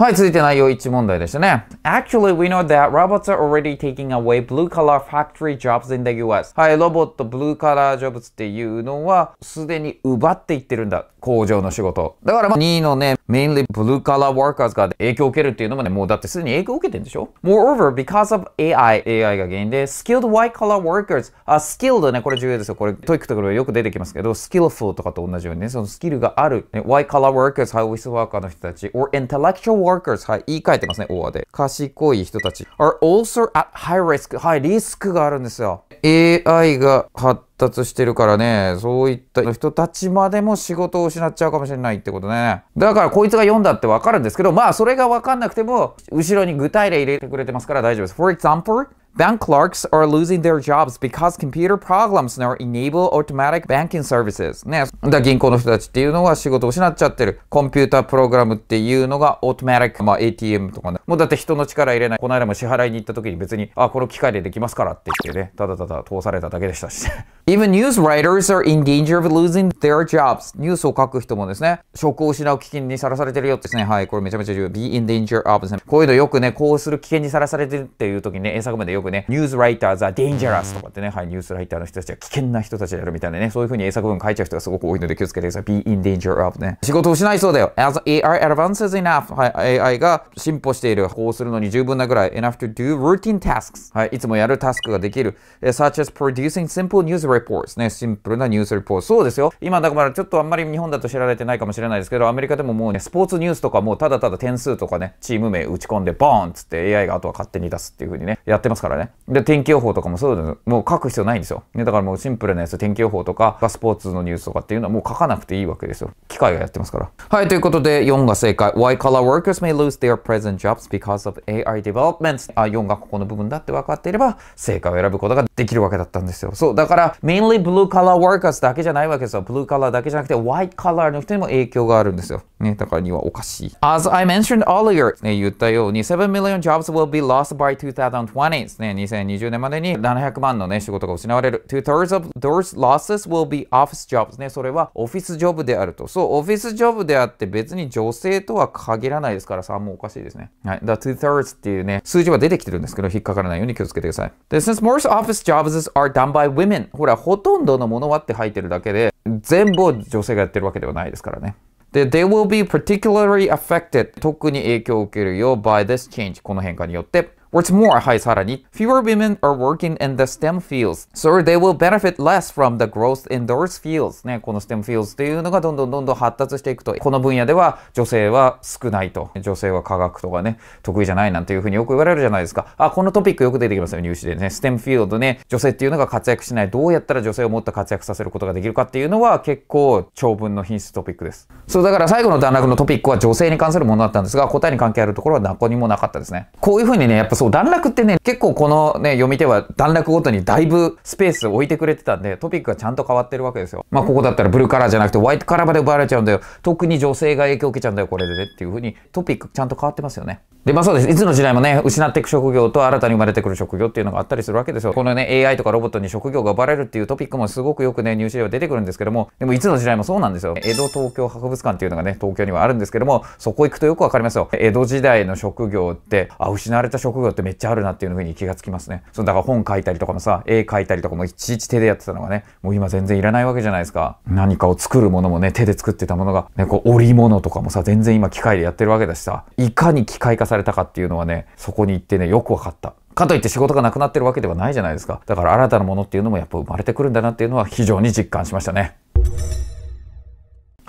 Speaker 1: はい、続いて内容1問題でしたね。Actually, we know that robots are already taking away blue-collar factory jobs in the US. はい、ロボット、ブルー e c o l l a r jobs っていうのは、すでに奪っていってるんだ。工場の仕事。だから、まあ、2位のね、mainly blue-collar workers が影響を受けるっていうのもね、もうだってすでに影響を受けてるんでしょ ?Moreover, because of AI, AI が原因で、skilled white-collar workers, あ、skilled ね、これ重要ですよ。これ、トイックとかよく出てきますけど、skillful とかと同じようにね、そのスキルがある、ね、white-collar workers、ハイウィスワーカーの人たち、or intellectual workers, workers はい、言い換えてますね、オアで。賢い人たち are also at high risk はい、リスクがあるんですよ。AI が発達してるからね、そういった人たちまでも仕事を失っちゃうかもしれないってことね。だからこいつが読んだってわかるんですけど、まあそれがわかんなくても、後ろに具体例入れてくれてますから大丈夫です。For example, Bank clerks are losing their jobs because computer programs now enable automatic banking services. ね。だ銀行の人たちっていうのは仕事を失っちゃってる。コンピュータープログラムっていうのがオートマテック、まあ ATM とかね。もうだって人の力入れない。この間も支払いに行った時に別に、あ、この機械でできますからって言ってね、ただただ通されただけでしたし。Even news writers are in danger of losing their jobs. ニュースを書く人もですね、職を失う危険にさらされてるよってですね。はい、これめちゃめちゃ重要。be in danger of ですね。こういうのよくね、こうする危険にさらされてるっていう時にね、英作文でよくね、news w r i t e r s are dangerous とかってね、はい、ニュースライターの人たちは危険な人たちであるみたいなね、そういう風に英作文書いちゃう人がすごく多いので気をつけてください。be in danger of ね。仕事を失いそうだよ。as AI advances enough はい、AI が進歩している。こうするのに十分なぐらい。enough to do routine tasks はい、いつもやるタスクができる。such as producing simple news r e r s reports ね、シンプルなニュースレポート。そうですよ。今だからちょっとあんまり日本だと知られてないかもしれないですけど、アメリカでももうね、スポーツニュースとかもうただただ点数とかね、チーム名打ち込んでボーンっつって AI があとは勝手に出すっていう風にね、やってますからね。で、天気予報とかもそうです。もう書く必要ないんですよ。ね、だからもうシンプルなやつ、天気予報とか、スポーツのニュースとかっていうのはもう書かなくていいわけですよ。機械がやってますから。はい、ということで4が正解。White collar workers may lose their present jobs because of AI developments. あ、4がここの部分だって分かっていれば、正解を選ぶことができるわけだったんですよ。そう、だから mainly blue collar workers だけじゃないわけですよ。blue collar だけじゃなくて white collar の人にも影響があるんですよ。ね、だからにはおかしい。As I mentioned earlier、ね、言ったように7 million jobs will be lost by 2020ね。2020年までに700万のね、仕事が失われる。two-thirds of those losses will be office jobs ね。それはオフィスジョブであると。そう、オフィスジョブであって別に女性とは限らないですから、3もおかしいですね。はい。The two-thirds っていうね、数字は出てきてるんですけど、引っかからないように気をつけてください。で、since most office jobs are done by women ほららほとんどのものはって入ってるだけで、全部女性がやってるわけではないですからね。で、they will be particularly affected 特に影響を受けるよ by this change この変化によって What's more, はい、さらに、fewer women are working in the STEM fields, so they will benefit less from the growth in those fields. ね、この STEM fields というのがどんどんどんどん発達していくと、この分野では女性は少ないと、女性は科学とかね、得意じゃないなんていうふうによく言われるじゃないですか。あ、このトピックよく出てきますよ、入試でね。STEM field ね、女性っていうのが活躍しない、どうやったら女性をもっと活躍させることができるかっていうのは結構長文の品質トピックです。そう、だから最後の段落のトピックは女性に関するものだったんですが、答えに関係あるところは何こにもなかったですね。こういうふうにね、やっぱそう、段落ってね、結構このね、読み手は段落ごとにだいぶスペース置いてくれてたんで、トピックがちゃんと変わってるわけですよ。まあ、ここだったらブルーカラーじゃなくてホワイトカラーまで奪われちゃうんだよ。特に女性が影響を受けちゃうんだよ、これでね。っていうふうに、トピックちゃんと変わってますよね。で、まあそうです。いつの時代もね、失っていく職業と新たに生まれてくる職業っていうのがあったりするわけですよ。このね、AI とかロボットに職業がわれるっていうトピックもすごくよくね、入試では出てくるんですけども、でもいつの時代もそうなんですよ。江戸東京博物館っていうのがね、東京にはあるんですけども、そこ行くとよくわかりますよ。江戸時代の職業って、あ、失われた職業こってめっちゃあるなっていうふうに気がつきますね。そうだから本書いたりとかもさ、絵描いたりとかもいちいち手でやってたのがね、もう今全然いらないわけじゃないですか。何かを作るものもね、手で作ってたものが、ね、こう織物とかもさ、全然今機械でやってるわけだしさ、いかに機械化されたかっていうのはね、そこに行ってね、よく分かった。かといって仕事がなくなってるわけではないじゃないですか。だから新たなものっていうのもやっぱ生まれてくるんだなっていうのは非常に実感しましたね。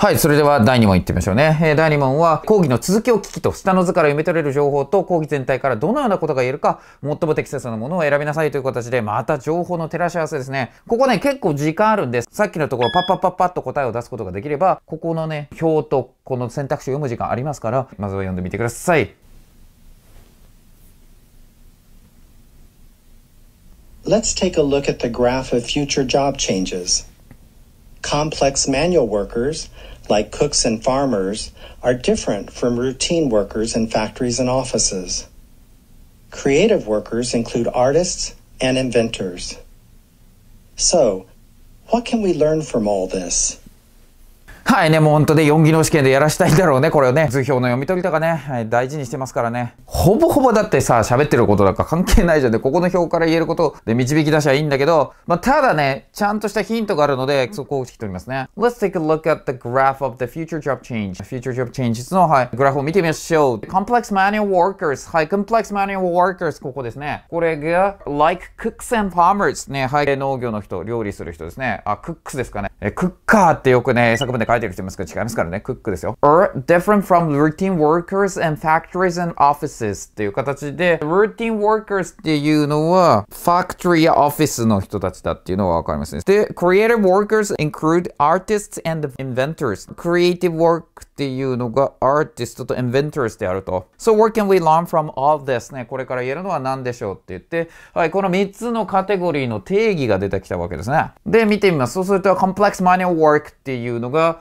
Speaker 1: はい、それでは第2問いってみましょうね。えー、第2問は、講義の続きを聞きと、下の図から読み取れる情報と、講義全体からどのようなことが言えるか、最も適切なものを選びなさいという形で、また情報の照らし合わせですね。ここね、結構時間あるんです。さっきのところ、パッパッパッパッと答えを出すことができれば、ここのね、表とこの選択肢を読む時間ありますから、まずは読んでみてください。
Speaker 6: Let's take a look at the graph of future job changes. Complex manual workers like cooks and farmers, are different from routine workers in factories and offices. Creative workers include artists and inventors. So, what can we learn from all this?
Speaker 1: はいね、もう本当で4技能試験でやらしたいんだろうね、これをね。図表の読み取りとかね、はい、大事にしてますからね。ほぼほぼだってさ、喋ってることだか関係ないじゃんで、ね、ここの表から言えることで導き出しゃいいんだけど、まあ、ただね、ちゃんとしたヒントがあるので、そこを聞き取りますね。Let's take a look at the graph of the future job change. Future job changes の、はい、グラフを見てみましょう。Complex manual workers。はい、complex manual workers。ここですね。これが、like cooks and farmers。ね、はい、農業の人、料理する人ですね。あ、クックスですかね。え、クッカーってよくね、作文で書いてる人いますけど違いますからね、クックですよ。are different from routine workers and factories and offices っていう形で、routine workers っていうのは、factory や office の人たちだっていうのはわかりますね。で、creative workers include artists and inventors。creative work っていうのが artist と inventors であると。So what can we learn from all this ね、これから言えるのは何でしょうって言って、はい、この3つのカテゴリーの定義が出てきたわけですね。で、見てみます。そうすると、complex manual work っていうのが、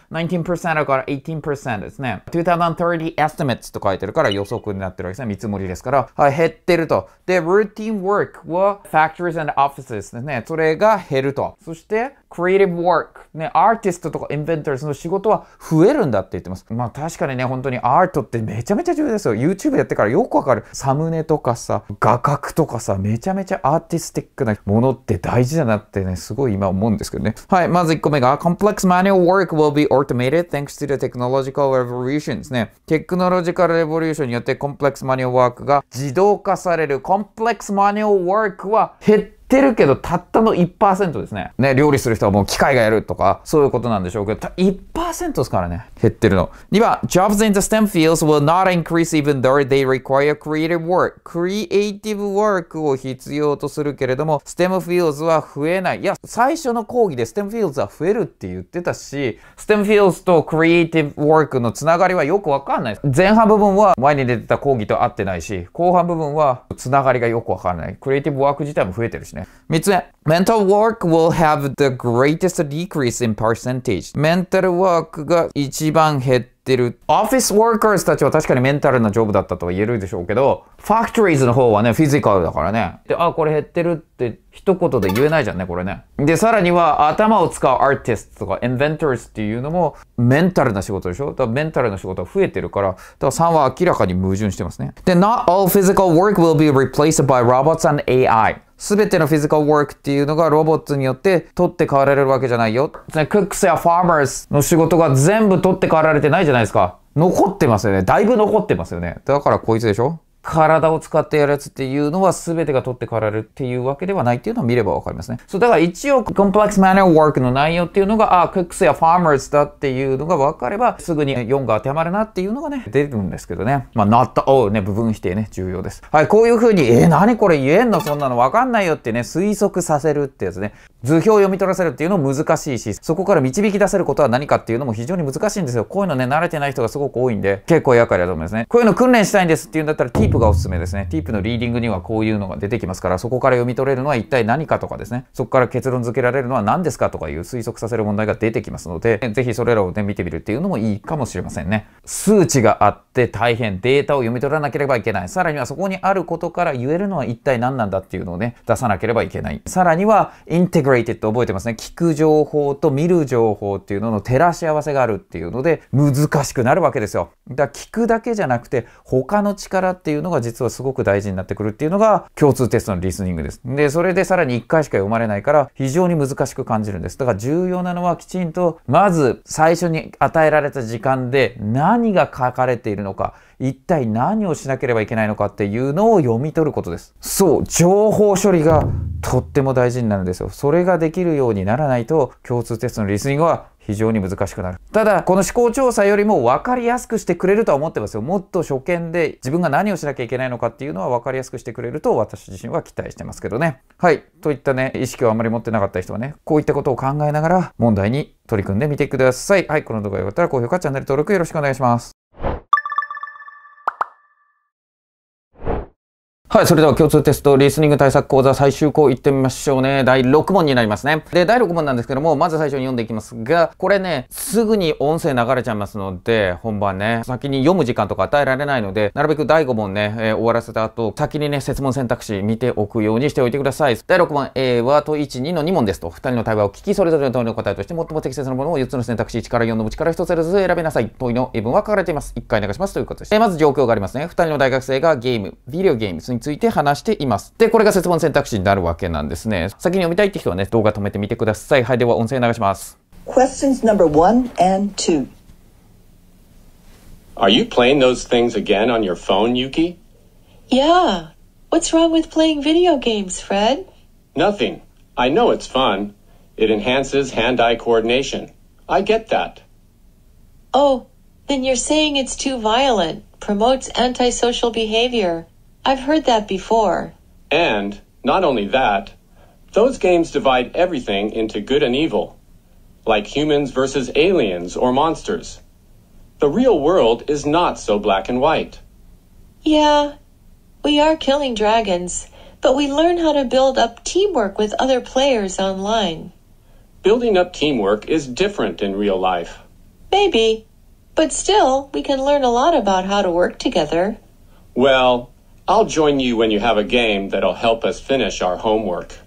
Speaker 1: 19%から18%ですね。2030 estimates と書いてるから予測になってるわけですね。見積もりですから、はい、減ってると。で、routine work は factories and offices ですね。それが減ると。そして、creative work ね、アーティストとかインベンターズの仕事は増えるんだって言ってます。まあ確かにね、本当にアートってめちゃめちゃ重要ですよ。YouTube やってからよくわかる。サムネとかさ、画角とかさ、めちゃめちゃアーティスティックなものって大事だなってね、すごい今思うんですけどね。はい、まず1個目が、complex manual work will be automated thanks to the technological r e v o l u t i o n ね。テクノロジカルレボリューションによってコンプレックスマニュアルワークが自動化される。コンプレックスマニュアルワークは減った。ってるけど、たったの1%ですね。ね、料理する人はもう機械がやるとか、そういうことなんでしょうけど、た1%ですからね、減ってるの。2番、jobs in the STEM fields will not increase even though they require creative work. クリエイティブワークを必要とするけれども、STEM fields は増えない。いや、最初の講義で STEM fields は増えるって言ってたし、STEM fields とクリエイティブワークのつながりはよくわかんない前半部分は前に出てた講義と合ってないし、後半部分はつながりがよくわかんない。クリエイティブワーク自体も増えてるしね。ね。3つ目。Mental work will have the greatest decrease in percentage. メンタルワークが一番減ってる。オフィスワーカーズたちは確かにメンタルなジョブだったとは言えるでしょうけど、ファクトリーズの方はね、フィジカルだからね。で、あ、これ減ってるって一言で言えないじゃんね、これね。で、さらには頭を使うアーティストとか、インベンターズっていうのもメンタルな仕事でしょだからメンタルな仕事は増えてるから、だから3は明らかに矛盾してますね。で、not all physical work will be replaced by robots and AI. 全てのフィジカルワークっていうのがロボットによって取って代わられるわけじゃないよ。クックスやファーマーズの仕事が全部取って代わられてないじゃないですか。残ってますよね。だいぶ残ってますよね。だからこいつでしょ体を使ってやるやつっていうのは全てが取って代わられるっていうわけではないっていうのを見ればわかりますね。そう、だから一応、コンプレックスマネーワークの内容っていうのが、あ、クックスやファーマーズだっていうのがわかれば、すぐに4が当てはまるなっていうのがね、出るんですけどね。まあ、not all ね、部分否定ね、重要です。はい、こういうふうに、えー、何これ言えんのそんなのわかんないよってね、推測させるってやつね。図表を読み取らせるっていうのも難しいし、そこから導き出せることは何かっていうのも非常に難しいんですよ。こういうのね、慣れてない人がすごく多いんで、結構厄介だと思いますね。こういうの訓練したいんですっていうんだったら、ープがおすすめですね。ティープのリーディングにはこういうのが出てきますから、そこから読み取れるのは一体何かとかですね、そこから結論付けられるのは何ですかとかいう推測させる問題が出てきますので、ぜひそれらをね、見てみるっていうのもいいかもしれませんね。数値があって大変、データを読み取らなければいけない。さらにはそこにあることから言えるのは一体何なんだっていうのをね、出さなければいけない。さらには、インテグレイテッド覚えてますね。聞く情報と見る情報っていうのの照らし合わせがあるっていうので、難しくなるわけですよ。だから聞くだけじゃなくて、他の力っていううのが実はすごく大事になってくるっていうのが共通テストのリスニングです。で、それでさらに1回しか読まれないから非常に難しく感じるんです。だから重要なのはきちんとまず最初に与えられた時間で何が書かれているのか、一体何をしなければいけないのかっていうのを読み取ることです。そう、情報処理がとっても大事になるんですよ。それができるようにならないと共通テストのリスニングは非常に難しくなる。ただ、この思考調査よりも分かりやすくしてくれるとは思ってますよ。もっと初見で自分が何をしなきゃいけないのかっていうのは分かりやすくしてくれると私自身は期待してますけどね。はい。といったね、意識をあまり持ってなかった人はね、こういったことを考えながら問題に取り組んでみてください。はい。この動画が良かったら高評価、チャンネル登録よろしくお願いします。はい。それでは共通テストリスニング対策講座最終項行ってみましょうね。第6問になりますね。で、第6問なんですけども、まず最初に読んでいきますが、これね、すぐに音声流れちゃいますので、本番ね、先に読む時間とか与えられないので、なるべく第5問ね、えー、終わらせた後、先にね、説問選択肢見ておくようにしておいてください。第6問 A は、問1、2の2問ですと。2人の対話を聞き、それぞれの問いの答えとして、最も適切なものを4つの選択肢、1から4のうちから1つずつ選びなさい。問いの英文は書かれています。1回流しますということです。えー、まず状況がありますね。2人の大学生がゲーム、ビデオゲーム、ついて話しています。で、これが設問選択肢になるわけなんですね。先に読みたいって人はね、動画止めてみてください。はい、では音声流します。
Speaker 2: Questions number one and two.
Speaker 7: Are you playing those things again on your phone, Yuki?
Speaker 4: Yeah. What's wrong with playing video games, Fred?
Speaker 7: Nothing. I know it's fun. It enhances hand-eye coordination. I get that.
Speaker 4: Oh, then you're saying it's too violent, promotes antisocial behavior, I've heard that before.
Speaker 7: And, not only that, those games divide everything into good and evil, like humans versus aliens or monsters. The real world is not so black and white.
Speaker 4: Yeah, we are killing dragons, but we learn how to build up teamwork with other players online.
Speaker 7: Building up teamwork is different in real life.
Speaker 4: Maybe, but still, we can learn a lot about how to work together.
Speaker 7: Well, I'll join you when you have a game that'll help us finish our homework.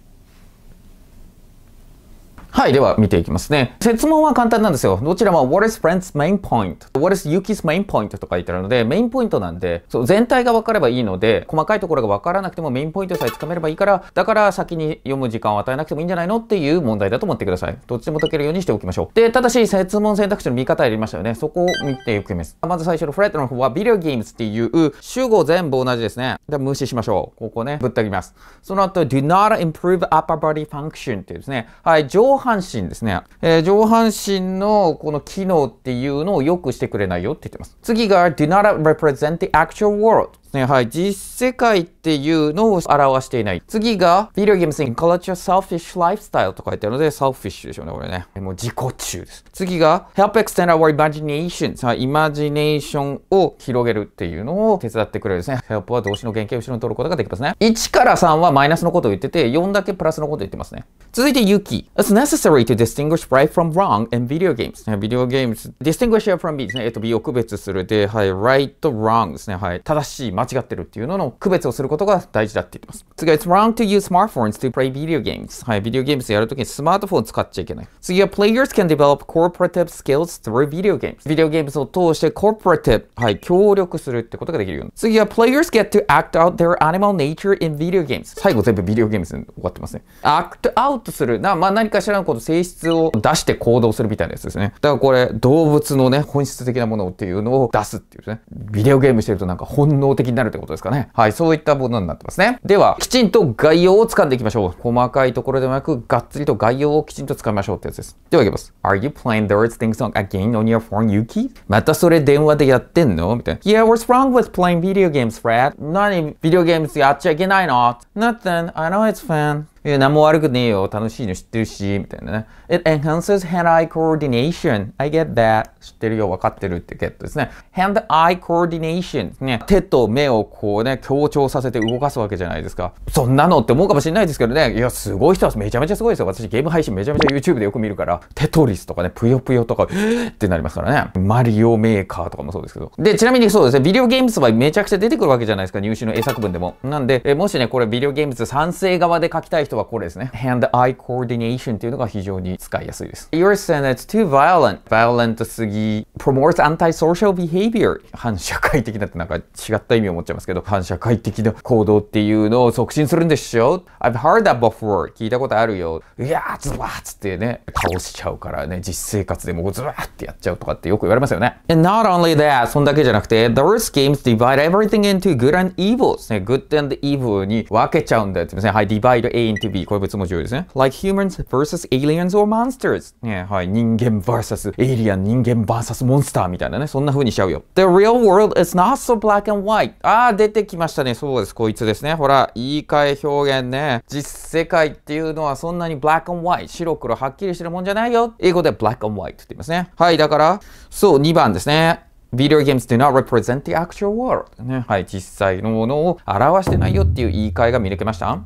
Speaker 1: はい、では見ていきますね。説問は簡単なんですよ。どちらも What is Brent's main point?What is Yuki's main point? とか言ってあるので、メインポイントなんで、そう全体が分かればいいので、細かいところが分からなくてもメインポイントさえつかめればいいから、だから先に読む時間を与えなくてもいいんじゃないのっていう問題だと思ってください。どっちも解けるようにしておきましょう。で、ただし、説問選択肢の見方やりましたよね。そこを見ていきます。まず最初のフレットの方は、ビデオゲームズっていう主語全部同じですね。で無視しましょう。ここね、ぶった切ります。その後、do not improve upper body function っていうですね。はい、上半身ですね、えー、上半身のこの機能っていうのを良くしてくれないよって言ってます。次が Do not represent the actual world ね。はい。実世界っていうのを表していない。次が、Video Games in Culture Selfish Lifestyle と書いてあるので、Selfish でしょうね、これね。もう自己中です。次が、Help Extend Our Imagination。はい。イマジネーションを広げるっていうのを手伝ってくれるですね。Help は動詞の原型を後ろに取ることができますね。1から3はマイナスのことを言ってて、4だけプラスのことを言ってますね。続いて、Yuki。It's necessary to distinguish right from wrong in video games. ビデオゲーム、distinguish from B ですね。えっと、B を区別するで、はい。right, to wrong ですね。はい。正しい、間間違ってるっていうのの区別をすることが大事だって言います。次は It's wrong to use smartphones to play video games. はい、ビデオゲームやるときにスマートフォン使っちゃいけない。次は Players can develop cooperative skills through video games. ビデオゲームを通して c o p r a t i v e はい、協力するってことができるように。次は Players get to act out their animal nature in video games. 最後全部ビデオゲームに終わってますね。act out する。な、まあ何かしらのこと、性質を出して行動するみたいなやつですね。だからこれ、動物のね、本質的なものっていうのを出すっていうね。ビデオゲームしてるとなんか本能的になるといことですかね。はい、そういったものになってますね。では、きちんと概要を掴んでいきましょう。細かいところでもなく、がっつりと概要をきちんと掴みましょうってやつです。では、いきます。Are you playing the Earth Thing Song again on your phone, Yuki? またそれ電話でやってんのみたいな。Yeah, what's wrong with playing video games, Fred? 何、ビデオゲームやっちゃいけないの ?Nothing, I know it's fun. え何も悪くねえよ、楽しいの知ってるし、みたいなね。It enhances hand-eye coordination. I get that. 知ってるよ、わかってるってゲットですね。hand-eye coordination ね。手と目をこうね、強調させて動かすわけじゃないですか。そんなのって思うかもしれないですけどね。いや、すごい人はめちゃめちゃすごいですよ。私ゲーム配信めちゃめちゃ YouTube でよく見るから、テトリスとかね、ぷよぷよとか、ってなりますからね。マリオメーカーとかもそうですけど。で、ちなみにそうですね、ビデオゲームズはめちゃくちゃ出てくるわけじゃないですか、入試の英作文でも。なんで、えもしね、これビデオゲームズ賛成側で書きたい人トはこれですね。hand-eye coordination っていうのが非常に使いやすいです。You're saying it's too violent. violent すぎ。promotes antisocial behavior. 反社会的だってなんか違った意味を持っちゃいますけど、反社会的な行動っていうのを促進するんでしょ ?I've heard that before. 聞いたことあるよ。いやー、ズバーっつってね、倒しちゃうからね、実生活でもズバーってやっちゃうとかってよく言われますよね。And not only that, そんだけじゃなくて、those games divide everything into good and evil ですね。good and evil に分けちゃうんだよ。ですね。はい、divide A into to be 別も重要ですね。like humans versus aliens or monsters ね、はい、人間 vs エイリアン、人間 vs モンスターみたいなね、そんな風にしちゃうよ。the real world is not so black and white ああ、出てきましたね。そうです、こいつですね。ほら、言い換え表現ね。実世界っていうのはそんなに black and white 白黒はっきりしてるもんじゃないよ。英語で black and white って言いますね。はい、だから、そう、2番ですね。Video games do not represent the actual world. ね、はい、実際のものを表してないよっていう言い換えが見抜けました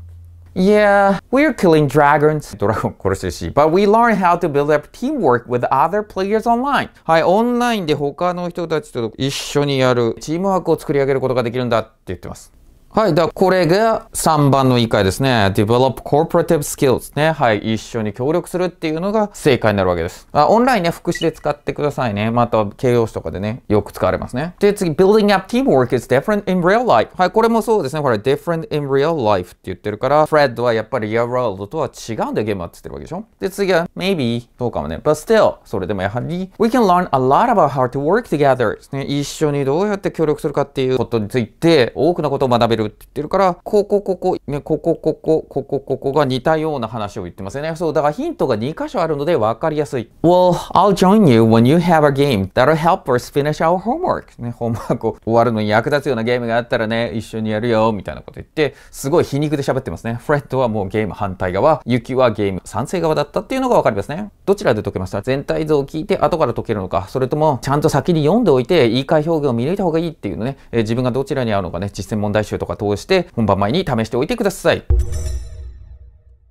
Speaker 1: Yeah, we're killing dragons. But we learn how to build up teamwork with other players online. はい、オンラインで他の人たちと一緒にやるチームワークを作り上げることができるんだって言ってます。はい。でこれが3番の以下ですね。develop corporative skills ね。はい。一緒に協力するっていうのが正解になるわけです。あオンラインね、副詞で使ってくださいね。また、形容詞とかでね、よく使われますね。で、次、building up teamwork is different in real life。はい。これもそうですね。これ、different in real life って言ってるから、Fred はやっぱり your world とは違うんだよ、ゲームはって言ってるわけでしょ。で、次は、maybe そうかもね。but still それでもやはり、we can learn a lot about how to work together ね。一緒にどうやって協力するかっていうことについて、多くのことを学べるるって言ってるから、ここ、ここ、ね、ここ、ここ、ここ、ここが似たような話を言ってますよね。そう、だからヒントが2箇所あるので分かりやすい。Well, I'll join you when you have a game that'll help us finish our homework. ね、ホームワークを終わるのに役立つようなゲームがあったらね、一緒にやるよ、みたいなこと言って、すごい皮肉で喋ってますね。フレッドはもうゲーム反対側、ユキはゲーム賛成側だったっていうのが分かりますね。どちらで解けました全体像を聞いて後から解けるのか、それともちゃんと先に読んでおいて、言い換え表現を見抜いた方がいいっていうのね、えー、自分がどちらに合うのかね、実践問題集とかか通して本番前に試しておいてください。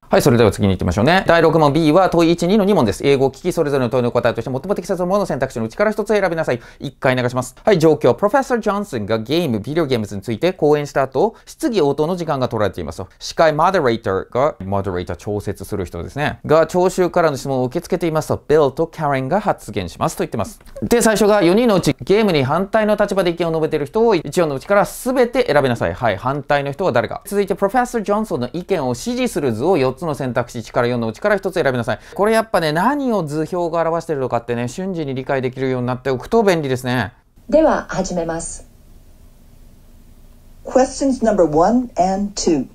Speaker 1: はい、それでは次に行きましょうね。第6問 B は問い1、2の2問です。英語を聞き、それぞれの問いの答えとして最も適切なものの選択肢のうちから1つ選びなさい。1回流します。はい、状況。プロフェッサー・ジョンソンがゲーム、ビデオゲームズについて講演した後、質疑応答の時間が取られています。司会マデレーターが、マデレーター調節する人ですね。が、聴衆からの質問を受け付けていますと、Bill と Karen が発言しますと言ってます。で、最初が4人のうちゲームに反対の立場で意見を述べている人を1音のうちから全て選びなさい。はい、反対の人は誰か。続いてプロフェッサー・ジョンソンの意見を支持する図を4つの選択肢1から4のうちから1つ選びなさい。これやっぱね、何を図表が表してるのかってね、瞬時に理解できるようになっておくと便利ですね。
Speaker 2: では、始めます。Questions number one and two.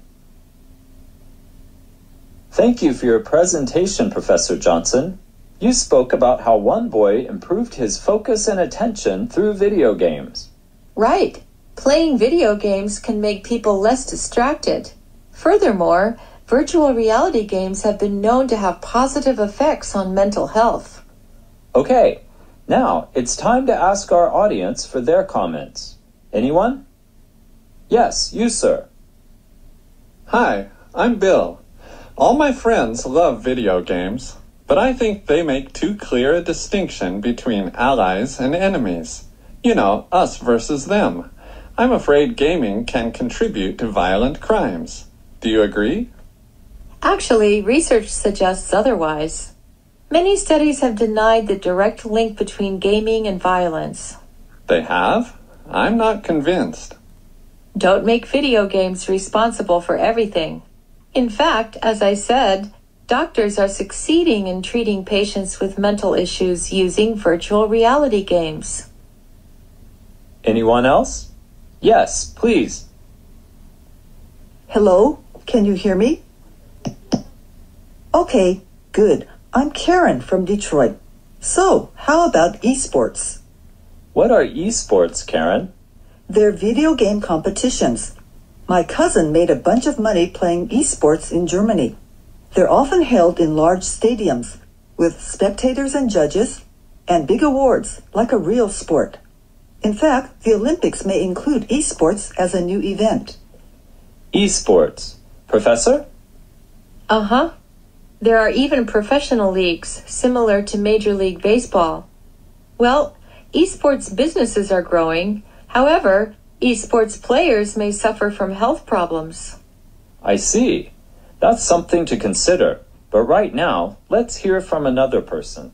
Speaker 3: Thank you for your presentation, Professor Johnson. You spoke about how one boy improved his focus and attention through video games.
Speaker 4: Right. Playing video games can make people less distracted. Furthermore, virtual reality games have been known to have positive effects on mental health.
Speaker 3: Okay, now it's time to ask our audience for their
Speaker 5: comments. Anyone? Yes, you, sir. Hi, I'm Bill. All my friends love video games, but I think they make too clear a distinction between allies and enemies. You know, us versus them. I'm afraid gaming can contribute to violent crimes. Do you agree?
Speaker 4: Actually, research suggests otherwise. Many studies have denied the direct link between gaming and violence.
Speaker 5: They have? I'm not convinced.
Speaker 4: Don't make video games responsible for everything. In fact, as I said, doctors are succeeding in treating patients with mental issues using virtual reality games.
Speaker 3: Anyone else? Yes, please.
Speaker 4: Hello,
Speaker 2: can you hear me? Okay, good. I'm Karen from Detroit. So, how about esports? What are
Speaker 3: esports,
Speaker 2: Karen? They're video game competitions. My cousin made a bunch of money playing esports in Germany. They're often held in large stadiums with spectators and judges and big awards like a real sport. In fact, the Olympics may include esports as a new event. Esports.
Speaker 3: Professor?
Speaker 4: Uh huh. There are even professional leagues similar to Major League Baseball. Well, esports businesses are growing. However, esports players may suffer from health problems.
Speaker 3: I see. That's something to consider. But right now, let's hear from another person.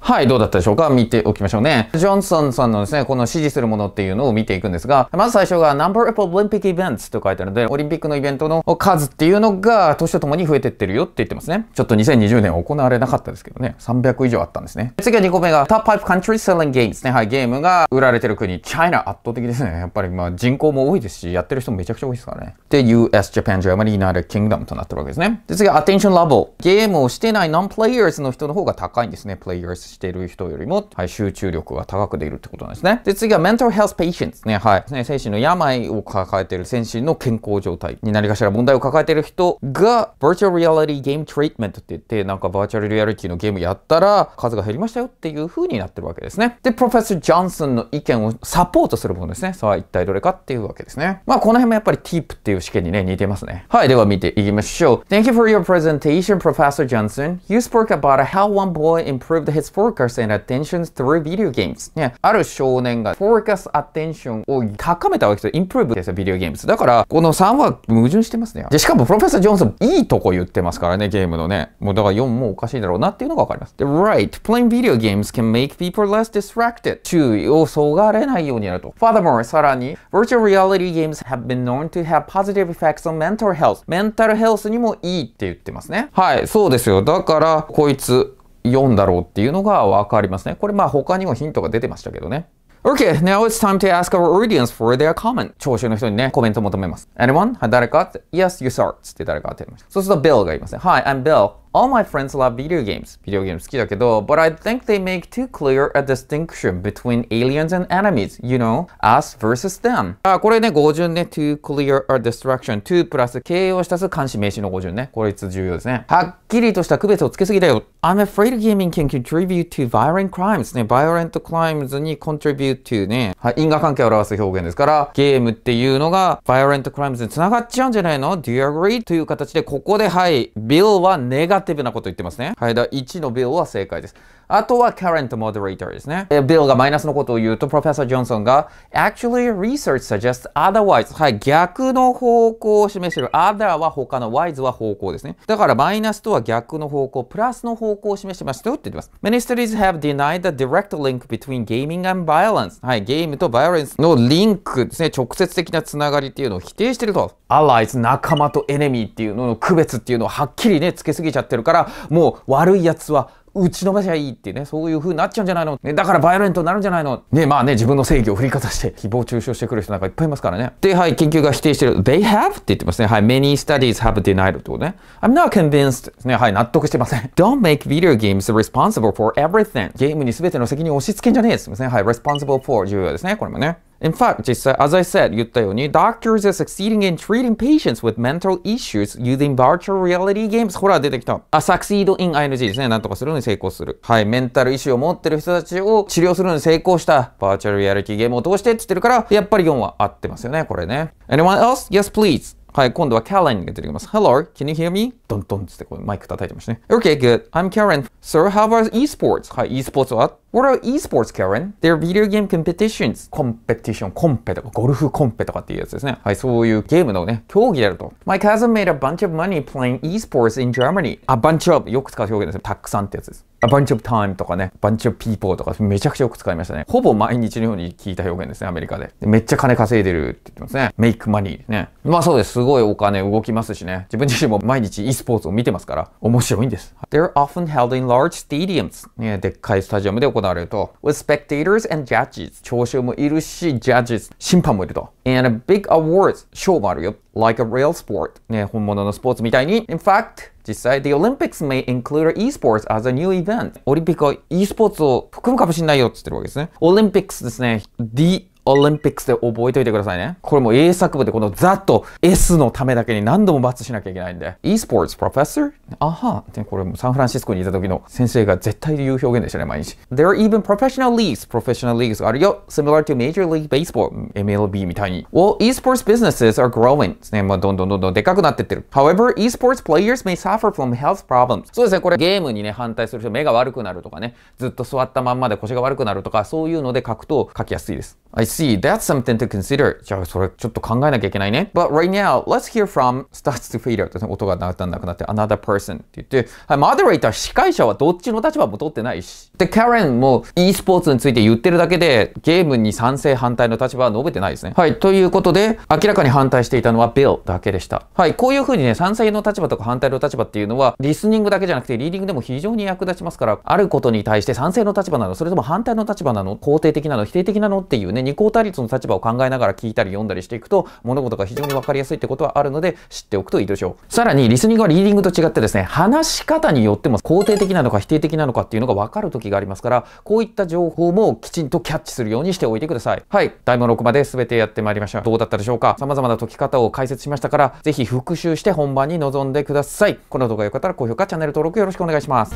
Speaker 1: はい、どうだったでしょうか見ておきましょうね。ジョンソンさんのですね、この支持するものっていうのを見ていくんですが、まず最初が Number of Olympic Events と書いてあるので、オリンピックのイベントの数っていうのが、年とともに増えてってるよって言ってますね。ちょっと2020年行われなかったですけどね、300以上あったんですね。次は2個目が Top 5 Countries Selling Games ね。はい、ゲームが売られてる国、h ャイナ圧倒的ですね。やっぱりまあ人口も多いですし、やってる人もめちゃくちゃ多いですからね。で、US、Japan、Germany、United Kingdom となってるわけですね。で、次は Attention Level。ゲームをしてない Non-Players の人の方が高いんですね、Players している人よりも、はい、集中力が高く出るってことなんですね。で、次は mental health patients ね。はい。ね、精神の病を抱えている、精神の健康状態に何かしら問題を抱えている人が、virtual reality game treatment って言って、なんかバーチャルリアリティのゲームやったら、数が減りましたよっていう風になってるわけですね。で、プロフェッサー・ジョンソンの意見をサポートするものですね。さあ、一体どれかっていうわけですね。まあ、この辺もやっぱり TIP っていう試験にね、似てますね。はい、では見ていきましょう。Thank you for your presentation, Professor Johnson. You spoke about how one boy improved his focus and attention through video games ね、ある少年が focus attention を高めたわけですよ。improve ですよ、ビデオゲームズ。だから、この3は矛盾してますね。で、しかもプロフェッサー・ジョンソン、いいとこ言ってますからね、ゲームのね。もうだから4もおかしいだろうなっていうのがわかります。で、right, playing video games can make people less distracted. 注意をそがれないようになると。Furthermore, さらに、virtual reality games have been known to have positive effects on mental health. メンタルヘルスにもいいって言ってますね。はい、そうですよ。だから、こいつ、4だろうっていうのがわかりますね。これまあ他にもヒントが出てましたけどね。Okay, now it's time to ask our audience for their comment. 聴衆の人にね、コメント求めます。Anyone? 誰か ?Yes, you start. って誰か当てました。そうすると Bill が言いますね。Hi, I'm Bill. All my friends love video games. ビデオゲーム好きだけど、but I think they make too clear a distinction between aliens and enemies, you know, us versus them. あ、これね、語順ね、too clear a distraction, to プラス形容を足す監視名詞の語順ね。これいつ重要ですね。はっきりとした区別をつけすぎだよ。I'm afraid gaming can contribute to violent crimes ね、violent crimes に contribute to ね、はい、因果関係を表す表現ですから、ゲームっていうのが violent crimes に繋がっちゃうんじゃないの ?Do you agree? という形で、ここではい、Bill はネガティブなこと言ってますね。はい、だ1の秒は正解です。あとは current moderator ですね。ビルがマイナスのことを言うと、プロフェッサー・ジョンソンが actually research suggests otherwise はい、逆の方向を示している。other は他の wise は方向ですね。だからマイナスとは逆の方向、プラスの方向を示してますよって言ってます。Many studies have denied the direct link between gaming and violence はい、ゲームとバイオレンスのリンクですね、直接的なつながりっていうのを否定してると。allies 仲間とエネミーっていうのの区別っていうのをはっきりね、つけすぎちゃってるから、もう悪いやつは打ちのばしゃいいってね、そういう風になっちゃうんじゃないの、ね、だからバイオレントになるんじゃないのね、まあね、自分の正義を振りかざして誹謗中傷してくる人なんかいっぱいいますからね。で、はい、研究が否定してる。They have? って言ってますね。はい、many studies have denied ってことね。I'm not convinced ですね。はい、納得してません。Don't make video games responsible for everything. ゲームに全ての責任を押し付けんじゃねえです。すみません。はい、responsible for 重要ですね。これもね。In fact, as I said, 言ったように、doctors are succeeding in treating patients with mental issues using virtual reality games. ほら、出てきた。あ、succeed in ing ですね。なんとかするのに成功する。はい、メンタル意思を持ってる人たちを治療するのに成功したバーチャルリアリティゲームを通してって言ってるから、やっぱり4は合ってますよね、これね。Anyone else? Yes, please. はい、今度はキャランが出てきます。Hello, can you hear me? ドンドンってこうマイク叩いてましたね。Okay, good. I'm Karen. So how about esports? はい、esports は What are esports, Karen? They're video game competitions. コンペティション、コンペとか、ゴルフコンペとかっていうやつですね。はい、そういうゲームのね、競技であると。My cousin made a bunch of money playing esports in Germany. A bunch of よく使う表現ですね。たくさんってやつです。A bunch of time とかね、bunch of people とかめちゃくちゃよく使いましたね。ほぼ毎日のように聞いた表現ですね、アメリカで。でめっちゃ金稼いでるって言ってますね。make money ね。まあそうです。すごいお金動きますしね。自分自身も毎日 esports スポーツを見てますから、面白いんです。They're often held in large stadiums、ね、でっかいスタジアムで行われると、with spectators and judges、聴衆もいるし、judges、審判もいると。and big awards、賞もあるよ。like a real sport、ね、本物のスポーツみたいに。in fact、実際、The Olympics may include e-sports as a new event. オリンピックは e スポーツを含むかもしれないよって言ってるわけですね。Olympics ですね。The オリンピックで覚えておいてくださいね。これも英作部でこのザと S のためだけに何度も罰しなきゃいけないんで。e スポーツプロフェッサーあはっこれもサンフランシスコにいた時の先生が絶対言う表現でしたね、毎日。There are even professional leagues, professional leagues があるよ。similar to major league baseball, MLB みたいに。Well, e スポーツ businesses are growing ですね。まあ、どんどんどんどんでかくなってってる。However, e スポーツ players may suffer from health problems. そうですね、これゲームにね、反対する人目が悪くなるとかね、ずっと座ったままで腰が悪くなるとか、そういうので書くと書きやすいです。see. That's something to consider. じゃあ、それちょっと考えなきゃいけないね。But right now, let's hear from starts to fade out. 音がだんだんなくなって another person って言って、はい、マデレーター、司会者はどっちの立場も取ってないし。で、カレンも e スポーツについて言ってるだけで、ゲームに賛成反対の立場は述べてないですね。はい、ということで、明らかに反対していたのは Bill だけでした。はい、こういうふうにね、賛成の立場とか反対の立場っていうのは、リスニングだけじゃなくて、リーディングでも非常に役立ちますから、あることに対して賛成の立場なの、それとも反対の立場なの、肯定的なの、否定的なのっていうね、交代率の立場を考えながら聞いたり読んだりしていくと、物事が非常に分かりやすいってことはあるので、知っておくといいでしょう。さらに、リスニングはリーディングと違ってですね、話し方によっても肯定的なのか否定的なのかっていうのが分かる時がありますから、こういった情報もきちんとキャッチするようにしておいてください。はい。第6まで全てやってまいりました。どうだったでしょうか様々な解き方を解説しましたから、ぜひ復習して本番に臨んでください。この動画良かったら高評価、チャンネル登録よろしくお願いします。